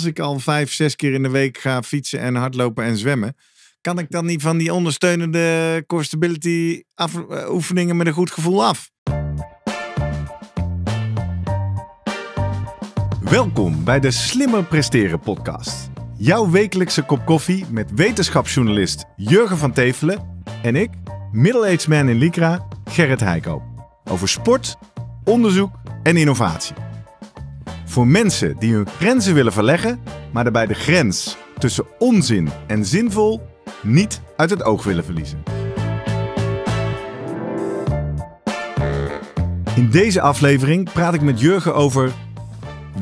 als ik al vijf, zes keer in de week ga fietsen en hardlopen en zwemmen, kan ik dan niet van die ondersteunende core stability eh, oefeningen met een goed gevoel af? Welkom bij de Slimmer Presteren podcast. Jouw wekelijkse kop koffie met wetenschapsjournalist Jurgen van Tevelen en ik, middle-aged man in Lycra, Gerrit Heiko. Over sport, onderzoek en innovatie. Voor mensen die hun grenzen willen verleggen, maar daarbij de grens tussen onzin en zinvol niet uit het oog willen verliezen. In deze aflevering praat ik met Jurgen over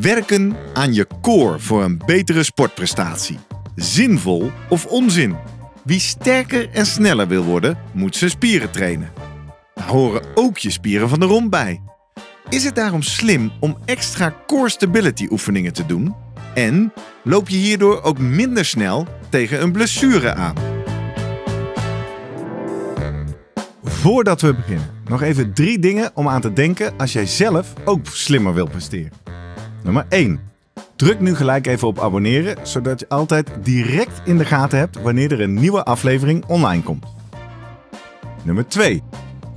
werken aan je core voor een betere sportprestatie. Zinvol of onzin? Wie sterker en sneller wil worden, moet zijn spieren trainen. Daar horen ook je spieren van de rond bij. Is het daarom slim om extra core stability oefeningen te doen? En loop je hierdoor ook minder snel tegen een blessure aan? Voordat we beginnen, nog even drie dingen om aan te denken als jij zelf ook slimmer wil presteren. Nummer 1. Druk nu gelijk even op abonneren, zodat je altijd direct in de gaten hebt wanneer er een nieuwe aflevering online komt. Nummer 2.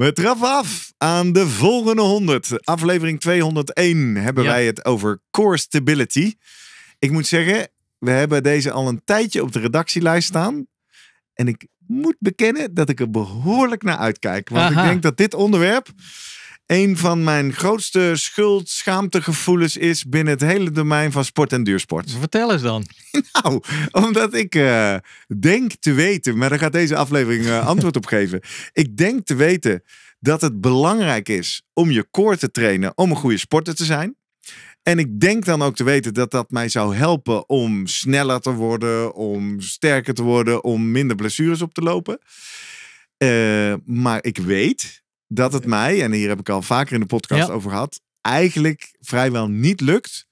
We trappen af aan de volgende 100. Aflevering 201 hebben wij het over core stability. Ik moet zeggen, we hebben deze al een tijdje op de redactielijst staan. En ik moet bekennen dat ik er behoorlijk naar uitkijk. Want ik denk dat dit onderwerp een van mijn grootste schuld, schaamtegevoelens is binnen het hele domein van sport en duursport. Vertel eens dan. Nou, omdat ik eh, denk te weten, maar daar gaat deze aflevering eh, antwoord op geven. Ik denk te weten dat het belangrijk is om je core te trainen om een goede sporter te zijn. En ik denk dan ook te weten dat dat mij zou helpen om sneller te worden, om sterker te worden, om minder blessures op te lopen. Eh, maar ik weet dat het mij, en hier heb ik al vaker in de podcast over gehad, eigenlijk vrijwel niet lukt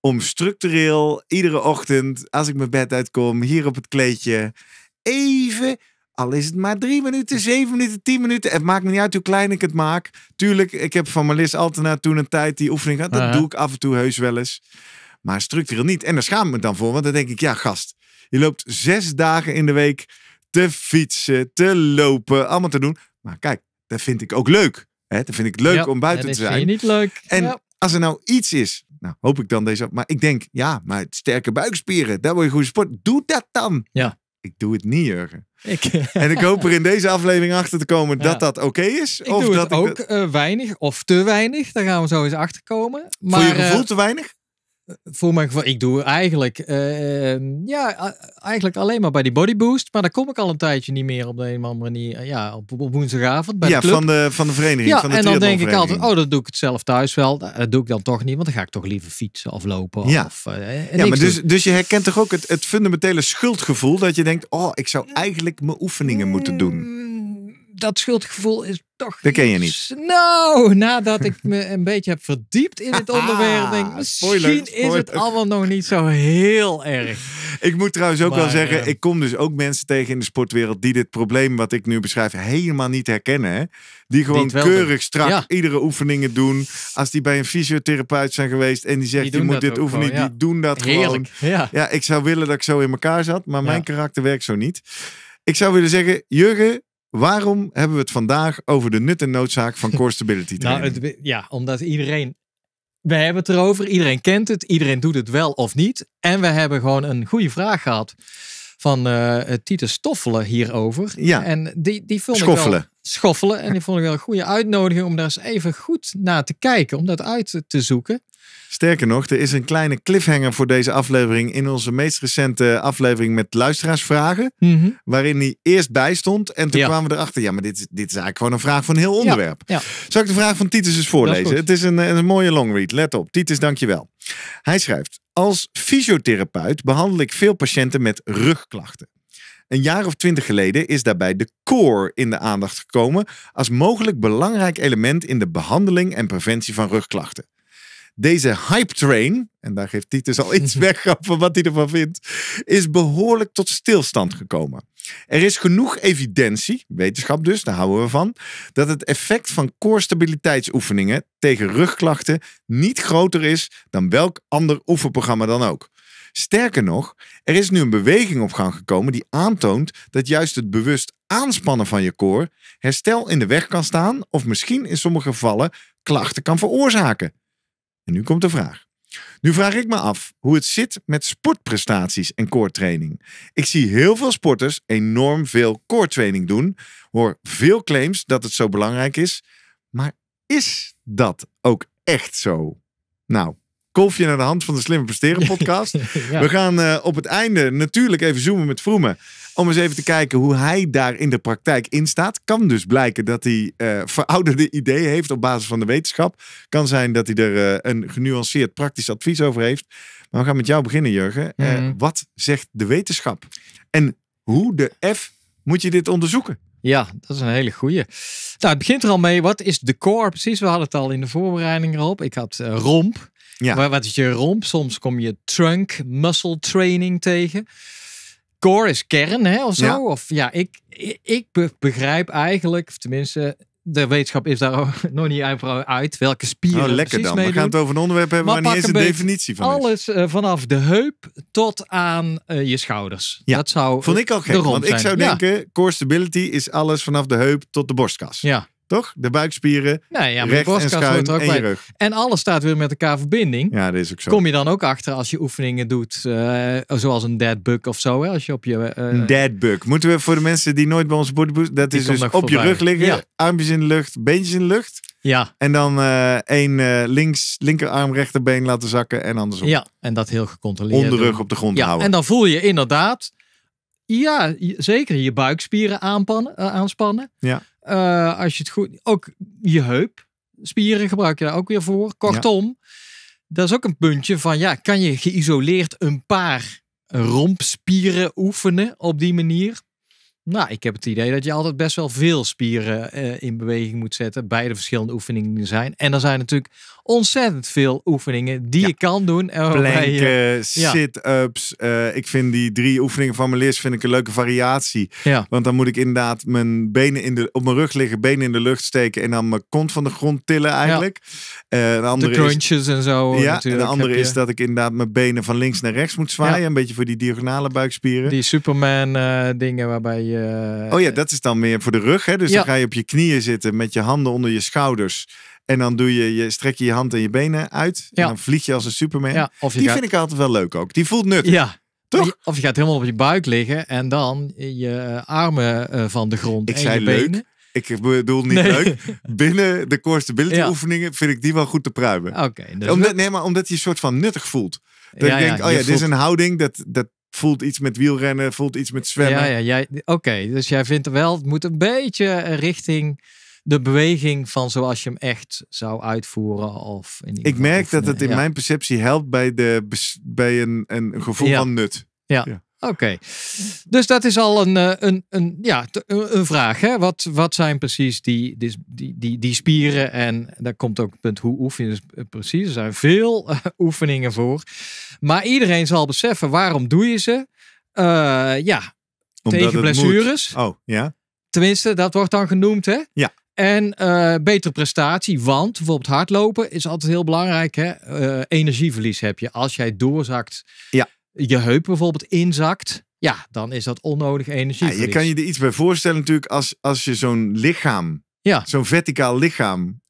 om structureel iedere ochtend, als ik mijn bed uitkom, hier op het kleedje, even, al is het maar drie minuten, zeven minuten, tien minuten, het maakt me niet uit hoe klein ik het maak. Tuurlijk, ik heb van mijn altijd alternatief toen een tijd die oefening gehad, dat doe ik af en toe heus wel eens, maar structureel niet. En daar schaam ik me dan voor, want dan denk ik, ja gast, je loopt zes dagen in de week te fietsen, te lopen, allemaal te doen. Maar kijk, dat vind ik ook leuk. Hè? Dat vind ik leuk om buiten te zijn. Dat vind je niet leuk. En als er nou iets is, nou hoop ik dan deze. Maar ik denk, ja, maar sterke buikspieren, daar word je goede sport. Doe dat dan. Ja. Ik doe het niet, Jurgen. Ik, en ik hoop er in deze aflevering achter te komen dat dat oké is. Ik of dat het ook eh, weinig of te weinig. Daar gaan we zo eens achter komen. Maar, Voor je gevoel eh, te weinig? voor mijn geval, ik doe eigenlijk, ehm, ja, eigenlijk alleen maar bij die bodyboost. Maar daar kom ik al een tijdje niet meer op de een of andere manier. Eh, ja, op, woensdagavond bij ja, de club. van de, van de vereniging. Ja, van de en dan denk ik altijd, oh, dat doe ik het zelf thuis wel. Eh, dat doe ik dan toch niet, want dan ga ik toch liever fietsen of lopen. Ja, eh, ja maar dus, dus je herkent toch ook het, het fundamentele schuldgevoel dat je denkt, oh, ik zou eigenlijk mijn oefeningen moeten doen. Mm, dat schuldgevoel is toch. Dat ken je niet. Nou, nadat ik me een beetje heb verdiept in het ah, onderwerp, denk ik, misschien is het allemaal nog niet zo heel erg. Ik moet trouwens ook wel zeggen, ehm, ik kom dus ook mensen tegen in de sportwereld die dit probleem wat ik nu beschrijf helemaal niet herkennen. Die gewoon keurig strak iedere oefeningen doen. Als die bij een fysiotherapeut zijn geweest en die zegt, die je moet dit oefenen, ja. die doen dat Heerlijk. gewoon. Ja. ik zou willen dat ik zo in elkaar zat, maar mijn karakter werkt zo niet. Ik zou willen zeggen, Jurgen, Waarom hebben we het vandaag over de nut en noodzaak van core stability nou, training? nou, het, ja, omdat iedereen we hebben het erover, iedereen kent het, iedereen doet het wel of niet. En we hebben gewoon een goede vraag gehad van uh, Stoffelen hierover. Ja. En die, die vond schoffelen. ik wel... Schoffelen. En die vond ik wel een goede uitnodiging om daar eens even goed naar te kijken, om dat uit te zoeken. Sterker nog, er is een kleine cliffhanger voor deze aflevering in onze meest recente aflevering met luisteraarsvragen. Mhm. Waarin hij eerst bij stond en toen kwamen we erachter, ja, maar dit, dit is eigenlijk gewoon een vraag van een heel onderwerp. Ja. Zal ik de vraag van Titus eens voorlezen? Het is een, een mooie read. let op. Titus, dankjewel. Hij schrijft, als fysiotherapeut behandel ik veel patiënten met rugklachten. Een jaar of twintig geleden is daarbij de core in de aandacht gekomen als mogelijk belangrijk element in de behandeling en preventie van rugklachten. Deze hype train, en daar geeft Titus al iets weg van wat hij ervan vindt, is behoorlijk tot stilstand gekomen. Er is genoeg evidentie, wetenschap dus, daar houden we van, dat het effect van core stabiliteitsoefeningen tegen rugklachten niet groter is dan welk ander oefenprogramma dan ook. Sterker nog, er is nu een beweging op gang gekomen die aantoont dat juist het bewust aanspannen van je koor herstel in de weg kan staan of misschien in sommige gevallen klachten kan veroorzaken. En nu komt de vraag. Nu vraag ik me af hoe het zit met sportprestaties en core training. Ik zie heel veel sporters enorm veel core training doen, hoor veel claims dat het zo belangrijk is, maar is dat ook echt zo? Nou, Koffie naar de hand van de Slimme Presteren podcast. We gaan eh, op het einde natuurlijk even zoomen met Vroemen. Om eens even te kijken hoe hij daar in de praktijk in staat. Kan dus blijken dat hij eh, verouderde ideeën heeft op basis van de wetenschap. Kan zijn dat hij er eh, een genuanceerd praktisch advies over heeft. Maar we gaan met jou beginnen, Jurgen. Mhm. Wat zegt de wetenschap? En hoe de F moet je dit onderzoeken? Ja, dat is een hele goeie. Nou, het begint er al mee. Wat is de core precies? We hadden het al in de voorbereiding erop. Ik had romp. Ja. wat is je romp? Soms kom je trunk muscle training tegen. Core is kern, hè, of zo. Of ja, ik, ik begrijp eigenlijk, tenminste, de wetenschap is daar nog niet uit welke spieren oh, lekker dan. We gaan het over een onderwerp hebben maar waar niet eens een, definitie van alles eh, vanaf de heup tot aan eh, je schouders. Dat zou Vond ik al eh, gek, want ik zou denken, core stability is alles vanaf de heup tot de borstkas. Ja. Toch? De buikspieren, nou ja, de en ook en je rug. En alles staat weer met elkaar verbinding. Ja, dat is ook zo. Kom je dan ook achter als je oefeningen doet, eh, zoals een dead bug of zo. Hè? Als je op je, uh, een dead bug. Moeten we voor de mensen die nooit bij ons bodybuilding... Dat is dus op je rug liggen, armpjes in de lucht, beentjes in de lucht. Ja. En dan uh, één links, linkerarm, rechterbeen laten zakken en andersom. Ja, en dat heel gecontroleerd. Onderrug op de grond ja, houden. En dan voel je inderdaad, ja, zeker je buikspieren aanspannen. Ja. Eh, als je het goed. Ook je heupspieren gebruik je daar ook weer voor. Kortom, dat is ook een puntje van ja, kan je geïsoleerd een paar rompspieren oefenen op die manier? Nou, ik heb het idee dat je altijd best wel veel spieren eh, in beweging moet zetten bij de verschillende oefeningen die er zijn. En er zijn natuurlijk ontzettend veel oefeningen die je kan doen. Planken, sit-ups. Eh, ik vind die drie oefeningen van mijn leers vind ik een leuke variatie. Ja. Want dan moet ik inderdaad mijn benen in de, op mijn rug liggen, benen in de lucht steken en dan mijn kont van de grond tillen eigenlijk. Uh, de, andere crunches en zo. Ja, en de andere is dat ik inderdaad mijn benen van links naar rechts moet zwaaien. Een beetje voor die diagonale buikspieren. Die Superman eh, dingen waarbij je... oh ja, dat is dan meer voor de rug. Hè? Dus dan ga je op je knieën zitten met je handen onder je schouders. En dan doe je, je strek je je hand en je benen uit. En dan vlieg je als een superman. die vind ik altijd wel leuk ook. Die voelt nuttig. Ja. Toch? Of je gaat helemaal op je buik liggen en dan je eh, armen eh, van de grond ik en zei je benen. Leuk. Ik bedoel niet leuk. Binnen de core stability oefeningen vind ik die wel goed te pruimen. Oké. Dus omdat, nee, maar omdat je een soort van nuttig voelt. Dat ja, oh je denkt, oh ja, dit is een houding, dat, dat voelt iets met wielrennen, voelt iets met zwemmen. Ja, ja, oké. dus jij vindt wel, het moet een beetje richting de beweging van zoals je hem echt zou uitvoeren. Of in ik merk dat het in mijn perceptie helpt bij, de, bij een, een gevoel van nut. Ja. ja. Oké, dus dat is al een, eh, een, een, ja, eh, een vraag. Hè? Wat, wat zijn precies die, die, die, die spieren? En daar komt ook het punt, hoe oefen je precies? Er zijn veel eh, oefeningen voor. Maar iedereen zal beseffen, waarom doe je ze? ja, tegen blessures. Oh, ja. Tenminste, dat wordt dan genoemd, hè? Ja. En eh, betere prestatie, want bijvoorbeeld hardlopen is altijd heel belangrijk. Hè? Eh, energieverlies heb je. Als jij doorzakt, ja. je heup bijvoorbeeld inzakt, ja, dan is dat onnodig energieverlies. Ja, je kan je er iets bij voorstellen natuurlijk als, als je zo'n lichaam, ja. zo'n verticaal lichaam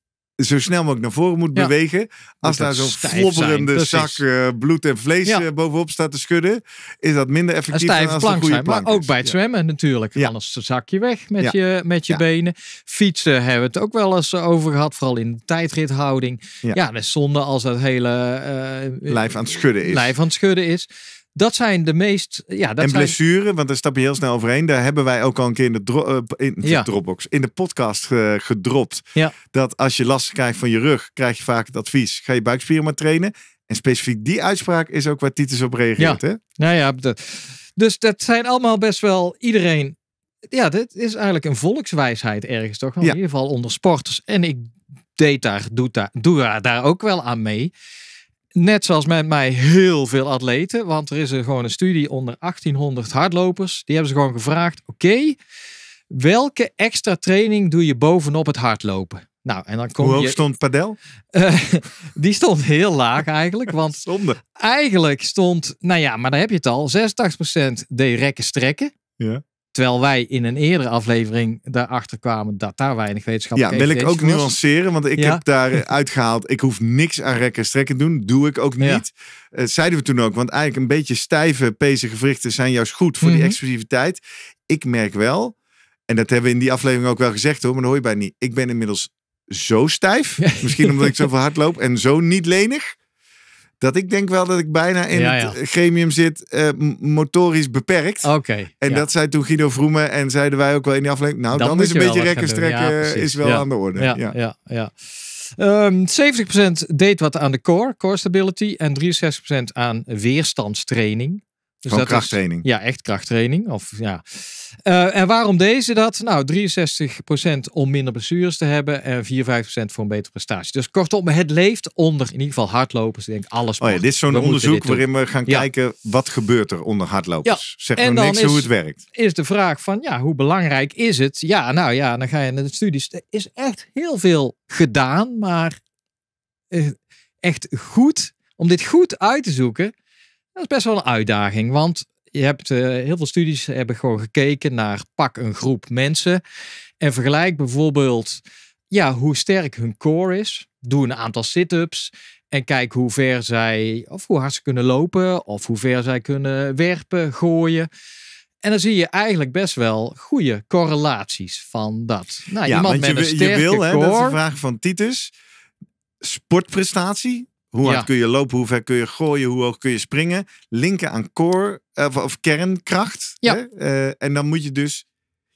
zo snel mogelijk naar voren moet bewegen. Als daar zo'n flobberende zak eh, bloed en vlees eh, bovenop staat te schudden, is dat minder effectief dan als een goede zijn, plank Maar ook bij het zwemmen natuurlijk. Ja. Anders zak je weg met je, met je benen. Fietsen hebben we het ook wel eens over gehad, vooral in tijdrithouding. Ja, dat is zonde als dat hele... Eh, lijf aan het schudden is. Lijf aan het schudden is. Dat zijn de meest. Ja, dat en blessure, want daar stap je heel snel overheen. Daar hebben wij ook al een keer in de, eh, in Dropbox, in de podcast eh, gedropt. Dat als je last krijgt van je rug, krijg je vaak het advies: ga je buikspieren maar trainen. En specifiek die uitspraak is ook waar Titus op reageert. Ja. Hè? Nou ja, dus dat zijn allemaal best wel iedereen. Ja, dit is eigenlijk een volkswijsheid ergens toch? Ja. In ieder geval onder sporters. En ik deed daar, doe daar ook wel aan mee. Net zoals met mij heel veel atleten, want er is er gewoon een studie onder 1800 hardlopers. Die hebben ze gewoon gevraagd: oké, welke extra training doe je bovenop het hardlopen? Nou, en dan kom Hoe hoog stond Padel? Uh, die stond heel laag eigenlijk. Want Zonde. eigenlijk stond, nou ja, maar daar heb je het al. 86% deed rekken strekken. Ja. Terwijl wij in een eerdere aflevering daarachter kwamen dat daar weinig wetenschap Ja, wil ik ook nuanceren, want ik heb daar eh, uitgehaald. Ik hoef niks aan rekken strekken doen. Doe ik ook niet. Ja. Eh, zeiden we toen ook, want eigenlijk een beetje stijve, pezen gewrichten zijn juist goed voor die mhm. explosiviteit. Ik merk wel, en dat hebben we in die aflevering ook wel gezegd hoor, maar dat hoor je bij niet. Ik ben inmiddels zo stijf, misschien omdat ik zoveel hard loop en zo niet lenig. Dat ik denk wel dat ik bijna in het gremium zit, eh, motorisch beperkt. Oké. en dat zei toen Guido Vroemen en zeiden wij ook wel in die aflevering. Nou, dan is een beetje rekken strekken is wel aan de orde. Ja, ja, ja. Um, ehm, 70% deed wat aan de core, core stability. En 63% aan weerstandstraining. Dus krachttraining. ja, echt krachttraining. Of, ja. Eh, en waarom deze dat? Nou, 63% om minder blessures te hebben en 54% voor een betere prestatie. Dus kortom, het leeft onder in ieder geval hardlopers. Ik denk alles. Oh dit is zo'n onderzoek waarin we gaan kijken wat gebeurt er onder hardlopers. Zeg maar niks hoe het werkt. Is de vraag van ja, hoe belangrijk is het? Ja, nou ja, dan ga je naar de studies. Er is echt heel veel gedaan, maar eh, echt goed om dit goed uit te zoeken dat is best wel een uitdaging, want je hebt eh, heel veel studies hebben gewoon gekeken naar pak een groep mensen en vergelijk bijvoorbeeld ja, hoe sterk hun core is. Doe een aantal sit-ups en kijk hoe ver zij, of hoe hard ze kunnen lopen, of hoe ver zij kunnen werpen, gooien. En dan zie je eigenlijk best wel goede correlaties van dat. Nou, ja, iemand met je, een sterke je wil, hè, core, dat is de vraag van Titus. Sportprestatie hoe hard kun je lopen, hoe ver kun je gooien, hoe hoog kun je springen. Linken aan core eh, of, of kernkracht. Eh, en dan moet je dus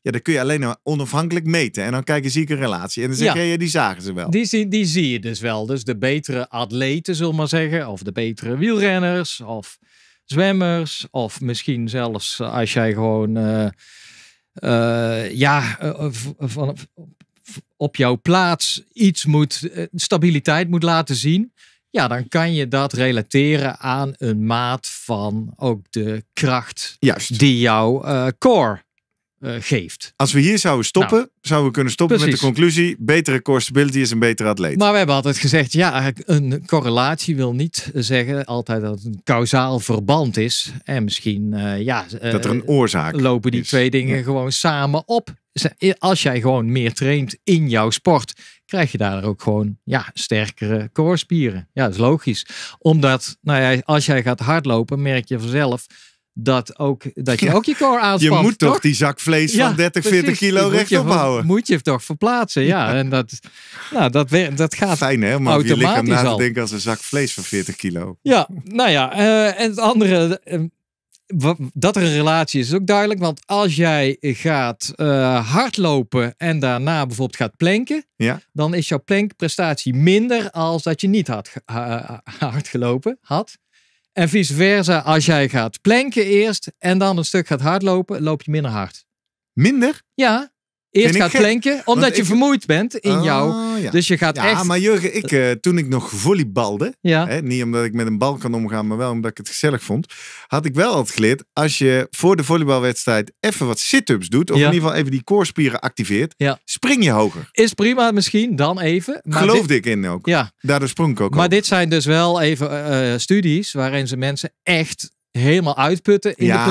ja, dan kun je alleen maar onafhankelijk meten. En dan je zie ik een relatie. En dan zeg je, ja. die zagen ze wel. Die zie, die zie je dus wel. Dus de betere atleten, zullen maar zeggen. Of de betere wielrenners. Of zwemmers. Of misschien zelfs eh, als jij gewoon... ja, van, op jouw plaats iets moet... stabiliteit moet laten zien ja, dan kan je dat relateren aan een maat van ook de kracht die jouw uh, core eh, geeft. Als we hier zouden stoppen, nou, zouden we kunnen stoppen met de conclusie: betere core stability is een betere atleet. Maar we hebben altijd gezegd: ja, een correlatie wil niet zeggen altijd dat het een kausaal verband is. En misschien, uh, ja, dat er een oorzaak lopen die twee dingen gewoon samen op als jij gewoon meer traint in jouw sport, krijg je daar ook gewoon ja, sterkere spieren. Ja, dat is logisch. Omdat, nou ja, als jij gaat hardlopen, merk je vanzelf dat, ook, dat je ook je core aanspant. Je moet toch, die zak vlees van 30, 40 kilo rechtop houden. Moet je toch verplaatsen, ja. En dat, nou, dat, dat gaat Fijn hè, maar je lichaam na te denken als een zak vlees van 40 kilo. Ja, nou ja. Eh, en het andere... Eh, dat er een relatie is, is ook duidelijk. Want als jij gaat uh, hardlopen en daarna bijvoorbeeld gaat planken, dan is jouw plankprestatie minder als dat je niet had uh, had. En vice versa, als jij gaat planken eerst en dan een stuk gaat hardlopen, loop je minder hard. Minder? Ja, Eerst gaat klinken omdat je vermoeid bent in ah, jou. Dus je gaat echt... Ja, maar Jurgen, ik, eh, toen ik nog volleybalde... Hè, niet omdat ik met een bal kan omgaan, maar wel omdat ik het gezellig vond... had ik wel altijd geleerd, als je voor de volleybalwedstrijd even wat sit-ups doet... of in ieder geval even die koorspieren activeert, spring je hoger. Is prima misschien, dan even. Maar Geloofde ik in ook. Ja. Daardoor sprong ik ook Maar dit zijn dus wel even eh, eh, studies waarin ze mensen echt helemaal uitputten in de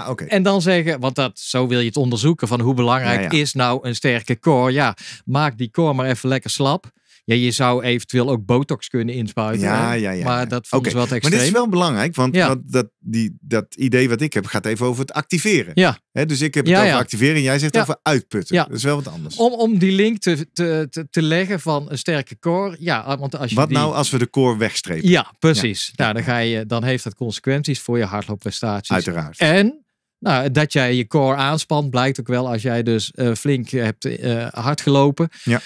plank. En dan zeggen, want dat, zo wil je het onderzoeken van hoe belangrijk is nou een sterke core. Ja, maak die core maar even lekker slap. Ja, je zou eventueel ook botox kunnen inspuiten. Ja, Maar dat vond okay. ze wat extreem. Maar dit is wel belangrijk, want dat, die, dat idee wat ik heb gaat even over het activeren. Ja. dus ik heb het over activeren en jij zegt over uitputten. Dat is wel wat anders. Om, om die link te, te, te, leggen van een sterke core. Ja, want als je wat nou als we de core wegstrepen? Ja, precies. Nou, dan, ga je, dan heeft dat consequenties voor je hardloopprestaties. Uiteraard. En... Nou, dat jij je core aanspant blijkt ook wel als jij dus eh, flink hebt eh, hardgelopen. Ja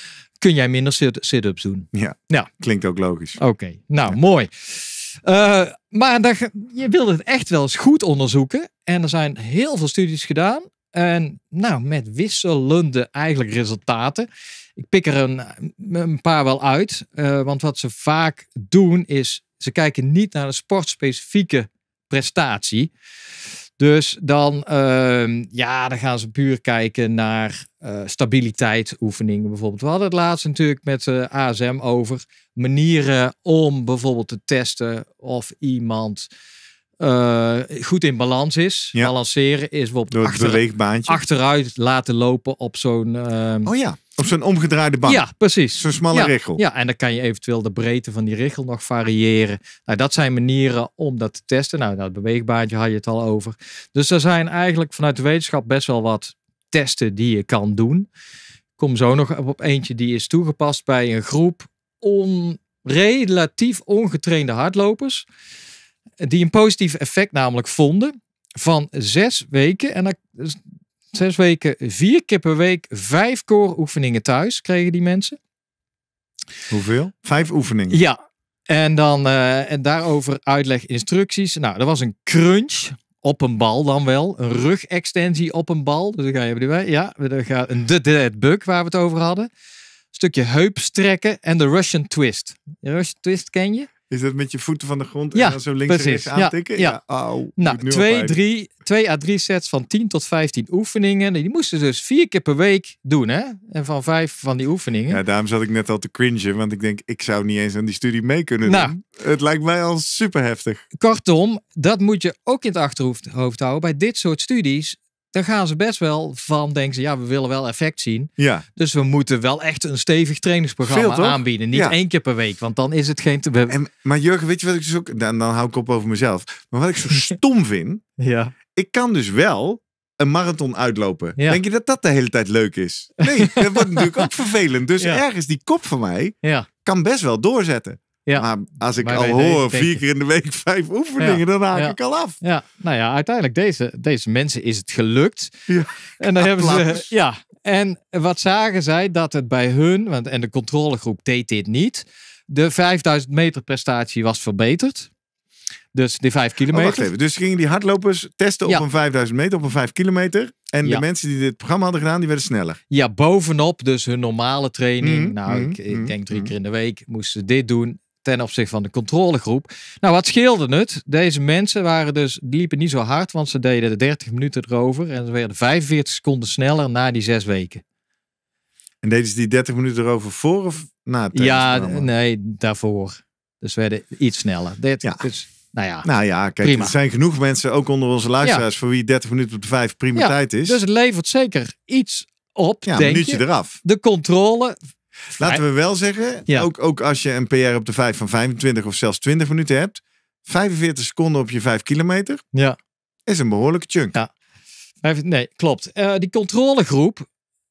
kun jij minder sit-ups doen. Ja, ja, nou. klinkt ook logisch. Oké, nou mooi. Eh, maar je wilde het echt wel eens goed onderzoeken. En er zijn heel veel studies gedaan. En nou, met wisselende eigenlijk resultaten. Ik pik er een, een paar wel uit. Eh, want wat ze vaak doen is, ze kijken niet naar de sportspecifieke prestatie. Dus dan, ehm, ja, dan gaan ze puur kijken naar uh, eh, stabiliteit oefeningen bijvoorbeeld. We hadden het laatst natuurlijk met uh, eh, ASM over manieren om bijvoorbeeld te testen of iemand eh, goed in balans is. Balanceren is we op Door het achteruit laten lopen op zo'n. Ehm, oh ja, op zo'n omgedraaide bank. Ja, precies. Zo'n smalle ja, richel. Ja, en dan kan je eventueel de breedte van die richel nog variëren. Nou, dat zijn manieren om dat te testen. Nou, dat beweegbaantje had je het al over. Dus er zijn eigenlijk vanuit de wetenschap best wel wat testen die je kan doen. Kom zo nog op eentje die is toegepast bij een groep on, relatief ongetrainde hardlopers die een positief effect namelijk vonden van zes weken. En dan, zes weken, vier keer per week, vijf kooroefeningen thuis kregen die mensen. Hoeveel? Vijf oefeningen? Ja. En dan eh, en daarover uitleg instructies. Nou, dat was een crunch op een bal dan wel. Een rugextensie op een bal. Dus dan ga je erbij. Ja, dan gaat een de dead bug waar we het over hadden. Een stukje heupstrekken en de Russian twist. De Russian twist ken je? Is dat met je voeten van de grond ja, en dan zo links en rechts aantikken? Ja, ja. nou, twee, drie, twee à drie sets van 10 tot 15 oefeningen. Nou, die moesten dus vier keer per week doen, hè? En van vijf van die oefeningen. Ja, daarom zat ik net al te cringen, want ik denk, ik zou niet eens aan die studie mee kunnen nou, doen. Het lijkt mij al super heftig. Kortom, dat moet je ook in het achterhoofd houden. Bij dit soort studies dan gaan ze best wel van denken ze, ja, we willen wel effect zien. Ja. Dus we moeten wel echt een stevig trainingsprogramma aanbieden. Niet één keer per week, want dan is het geen... Te... En, maar Jurgen, weet je wat ik zo... Dan, dan hou ik op over mezelf. Maar wat ik zo stom vind... ja. Ik kan dus wel een marathon uitlopen. Denk je dat dat de hele tijd leuk is? Nee, dat wordt natuurlijk ook vervelend. Dus ergens die kop van mij ja. kan best wel doorzetten. Ja. Maar als ik al hoor, vier keer in de week vijf oefeningen, dan haak ik al af. Ja, nou ja, uiteindelijk deze, deze mensen is het gelukt. Ja. En dan hebben ze, ja. En wat zagen zij? Dat het bij hun, want, en de controlegroep deed dit niet, de 5000 meter prestatie was verbeterd. Dus die 5 kilometer. wacht even. Dus gingen die hardlopers testen op een 5000 meter, op een 5 kilometer. En de mensen die dit programma hadden gedaan, die werden sneller. Ja, bovenop dus hun normale training. Mm-hmm. nou, ik, ik mm-hmm. denk drie mm-hmm. keer in de week moesten ze dit doen ten opzichte van de controlegroep. Nou, wat scheelde het? Deze mensen waren dus, liepen niet zo hard, want ze deden de 30 minuten erover en ze werden 45 seconden sneller na die zes weken. En deden ze die 30 minuten erover voor of na? Ja, nee, daarvoor. Dus werden iets sneller. 30, ja. Dus, nou ja, nou ja kijk, er zijn genoeg mensen, ook onder onze luisteraars, voor wie 30 minuten op de vijf prima tijd is. Dus het levert zeker iets op. Ja, een minuutje eraf. De controle Laten we wel zeggen, ook, ook als je een PR op de 5 van 25 of zelfs 20 minuten hebt, 45 seconden op je 5 kilometer ja. is een behoorlijke chunk. Ja. Nee, klopt. Eh, die controlegroep.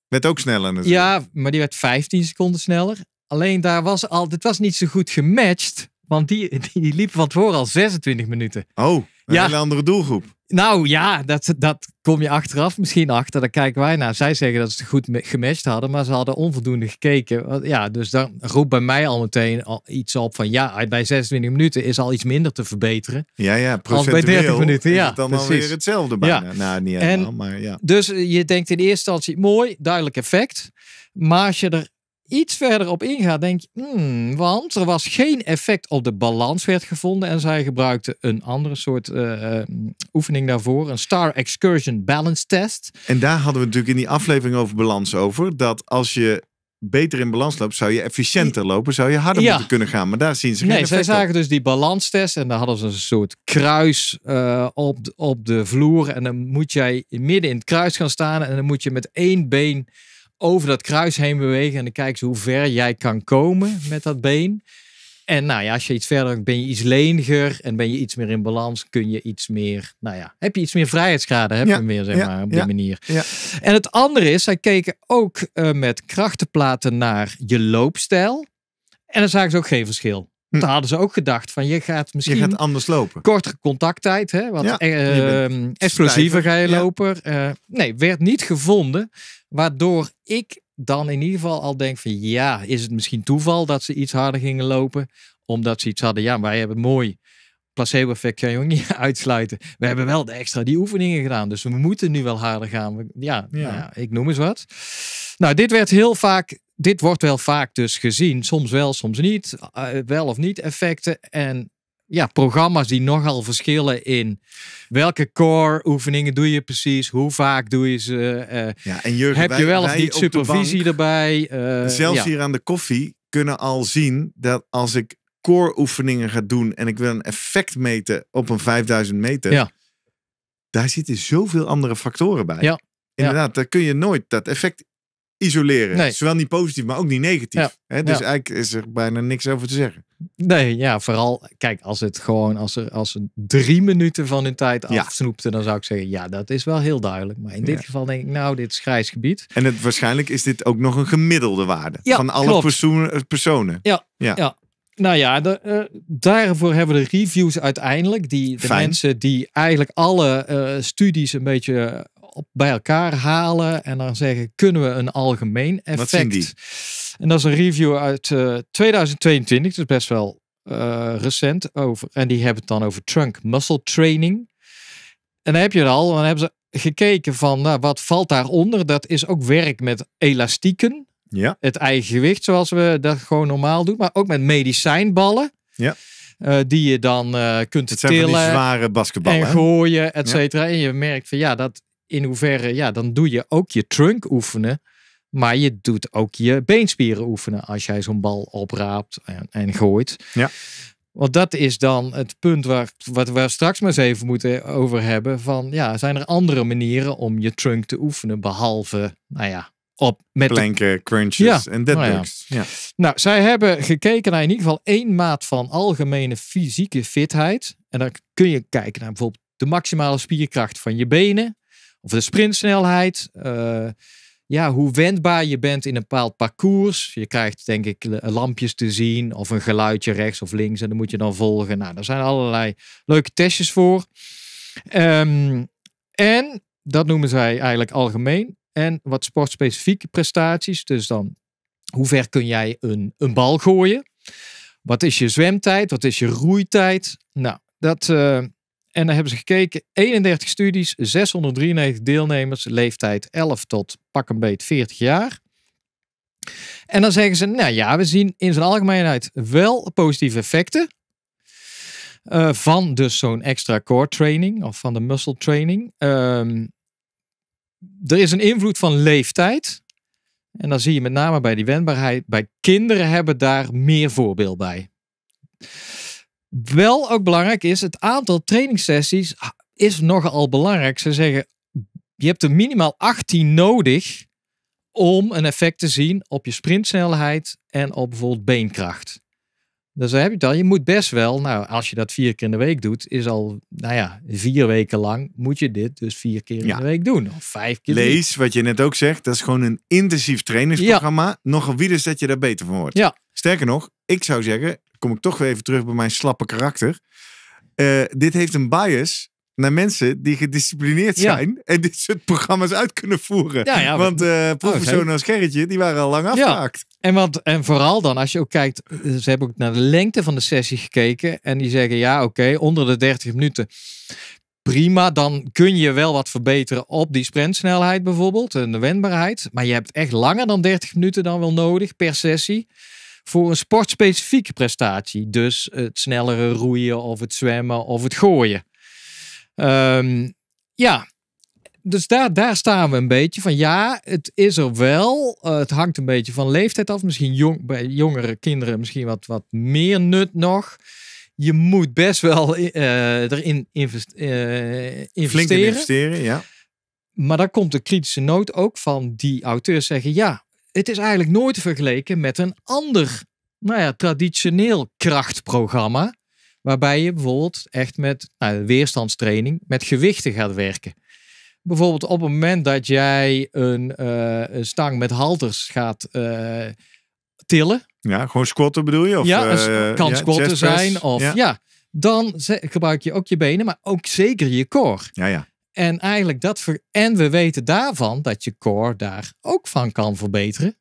Werd ook sneller natuurlijk. Ja, maar die werd 15 seconden sneller. Alleen daar was al, dit was niet zo goed gematcht, want die, die, die liep van tevoren al 26 minuten. Oh, een ja. hele andere doelgroep. Nou ja, dat, dat kom je achteraf misschien achter. Daar kijken wij naar. Zij zeggen dat ze goed gematcht hadden, maar ze hadden onvoldoende gekeken. Ja, dus dan roept bij mij al meteen al iets op van ja, bij 26 minuten is al iets minder te verbeteren. Ja, ja, als bij 30 minuten. Ja, dan precies. alweer hetzelfde bijna. Ja. Nou, niet helemaal, maar ja. Dus je denkt in eerste instantie mooi, duidelijk effect. Maar als je er iets verder op ingaat, denk je, hmm, want er was geen effect op de balans werd gevonden en zij gebruikte een andere soort eh, eh, oefening daarvoor, een Star Excursion Balance Test. En daar hadden we natuurlijk in die aflevering over balans over, dat als je beter in balans loopt, zou je efficiënter lopen, zou je harder moeten kunnen gaan. Maar daar zien ze geen Nee, zij zagen dus die balanstest en daar hadden ze een soort kruis eh, op, op de vloer en dan moet jij midden in het kruis gaan staan en dan moet je met één been over dat kruis heen bewegen. En dan kijken ze hoe ver jij kan komen met dat been. En nou ja, als je iets verder ben je iets leniger en ben je iets meer in balans, kun je iets meer, nou ja, heb je iets meer vrijheidsgraden, heb je meer, zeg maar, op die ja, manier. En het andere is, zij keken ook eh, met krachtenplaten naar je loopstijl. En dan zagen ze ook geen verschil. Daar hm. hadden ze ook gedacht van je gaat misschien... Je gaat anders lopen. Kortere contacttijd, hè? Wat eh, ehm, explosiever ga je lopen. Eh, nee, werd niet gevonden. Waardoor ik dan in ieder geval al denk van ja, is het misschien toeval dat ze iets harder gingen lopen? Omdat ze iets hadden, ja, wij hebben mooi placebo effect kan je ook niet uitsluiten. We hebben wel de extra die oefeningen gedaan, dus we moeten nu wel harder gaan. Ja, nou ja. ik noem eens wat. Nou, dit werd heel vaak dit wordt wel vaak dus gezien, soms wel, soms niet, eh, wel of niet effecten. En ja, programma's die nogal verschillen in welke core oefeningen doe je precies, hoe vaak doe je ze, eh, ja, en Jurgen, heb je wel of niet supervisie erbij. Uh, zelfs hier aan de koffie kunnen al zien dat als ik core oefeningen ga doen en ik wil een effect meten op een 5000 meter, ja. daar zitten zoveel andere factoren bij. Ja. Inderdaad, daar kun je nooit dat effect isoleren. Zowel niet positief, maar ook niet negatief. Hè? Dus eigenlijk is er bijna niks over te zeggen. Nee, ja, vooral, kijk, als het gewoon, als er, als er drie minuten van hun tijd afsnoepte, dan zou ik zeggen, ja, dat is wel heel duidelijk. Maar in dit geval denk ik, nou, dit is grijs gebied. En het, waarschijnlijk is dit ook nog een gemiddelde waarde van alle persoon, eh, personen. Ja, ja. Nou ja, de, eh, daarvoor hebben we de reviews uiteindelijk. Die, de mensen die eigenlijk alle eh, studies een beetje op, bij elkaar halen en dan zeggen: kunnen we een algemeen effect? En dat is een review uit 2022, eh, dus best wel eh, recent. Over, en die hebben het dan over trunk muscle training. En dan heb je het al, dan hebben ze gekeken van nou, wat valt daaronder. Dat is ook werk met elastieken. Ja. Het eigen gewicht, zoals we dat gewoon normaal doen, maar ook met medicijnballen. Ja. Eh, die je dan uh, kunt het tillen. zware basketballen. En gooien, et cetera. En je merkt van ja, dat in hoeverre, ja, dan doe je ook je trunk oefenen. Maar je doet ook je beenspieren oefenen als jij zo'n bal opraapt en, gooit. Ja. Want dat is dan het punt waar, wat we straks maar eens even moeten over hebben. Van ja, zijn er andere manieren om je trunk te oefenen behalve, nou ja, op met planken, crunches en deadlifts. Nou, ja. ja. nou, zij hebben gekeken naar in ieder geval één maat van algemene fysieke fitheid. En dan kun je kijken naar bijvoorbeeld de maximale spierkracht van je benen, of de sprintsnelheid. Eh, ja, hoe wendbaar je bent in een bepaald parcours. Je krijgt denk ik lampjes te zien of een geluidje rechts of links en dan moet je dan volgen. Nou, daar zijn allerlei leuke testjes voor. Ehm, en dat noemen zij eigenlijk algemeen. En wat sportspecifieke prestaties. Dus dan hoe ver kun jij een, een bal gooien? Wat is je zwemtijd? Wat is je roeitijd? Nou, dat, eh, en dan hebben ze gekeken, 31 studies, 693 deelnemers, leeftijd 11 tot pak een beet 40 jaar. En dan zeggen ze, nou ja, we zien in zijn algemeenheid wel positieve effecten eh, van dus zo'n extra core training of van de muscle training. Ehm, er is een invloed van leeftijd. En dan zie je met name bij die wendbaarheid, bij kinderen hebben daar meer voorbeeld bij. Wel ook belangrijk is, het aantal trainingssessies is nogal belangrijk. Ze zeggen, je hebt er minimaal 18 nodig om een effect te zien op je sprintsnelheid en op bijvoorbeeld beenkracht. Dus daar heb je het al. Je moet best wel, nou, als je dat vier keer in de week doet, is al, nou ja, vier weken lang moet je dit dus vier keer in de week doen. Of vijf keer. Lees, wat je net ook zegt, dat is gewoon een intensief trainingsprogramma. Nogal wie dus dat je daar beter van wordt. Ja. Sterker nog, ik zou zeggen, kom ik toch weer even terug bij mijn slappe karakter. Eh, dit heeft een bias naar mensen die gedisciplineerd zijn en dit soort programma's uit kunnen voeren. Ja, ja, want uh, eh, oh, professoren Gerritje, die waren al lang afgehaakt. En, want, en vooral dan, als je ook kijkt, eh, ze hebben ook naar de lengte van de sessie gekeken en die zeggen, ja oké, onder de 30 minuten prima, dan kun je wel wat verbeteren op die sprintsnelheid bijvoorbeeld en de wendbaarheid. Maar je hebt echt langer dan 30 minuten dan wel nodig per sessie voor een sportspecifieke prestatie. Dus het snellere roeien of het zwemmen of het gooien. Ehm, ja, dus daar, daar staan we een beetje van. Ja, het is er wel. Eh, het hangt een beetje van leeftijd af. Misschien jong, bij jongere kinderen misschien wat, wat meer nut nog. Je moet best wel eh, erin eh, investeren. Flink investeren, ja. Maar daar komt de kritische noot ook van die auteurs zeggen: ja, het is eigenlijk nooit vergeleken met een ander, nou ja, traditioneel krachtprogramma. Waarbij je bijvoorbeeld echt met nou, weerstandstraining met gewichten gaat werken. Bijvoorbeeld op het moment dat jij een, eh, stang met halters gaat eh, tillen. Ja, gewoon squatten bedoel je? Of, ja, eh, kan ja, squatten zijn. Of, ja. dan gebruik je ook je benen, maar ook zeker je core. Ja, ja. En eigenlijk dat. En we weten daarvan dat je core daar ook van kan verbeteren.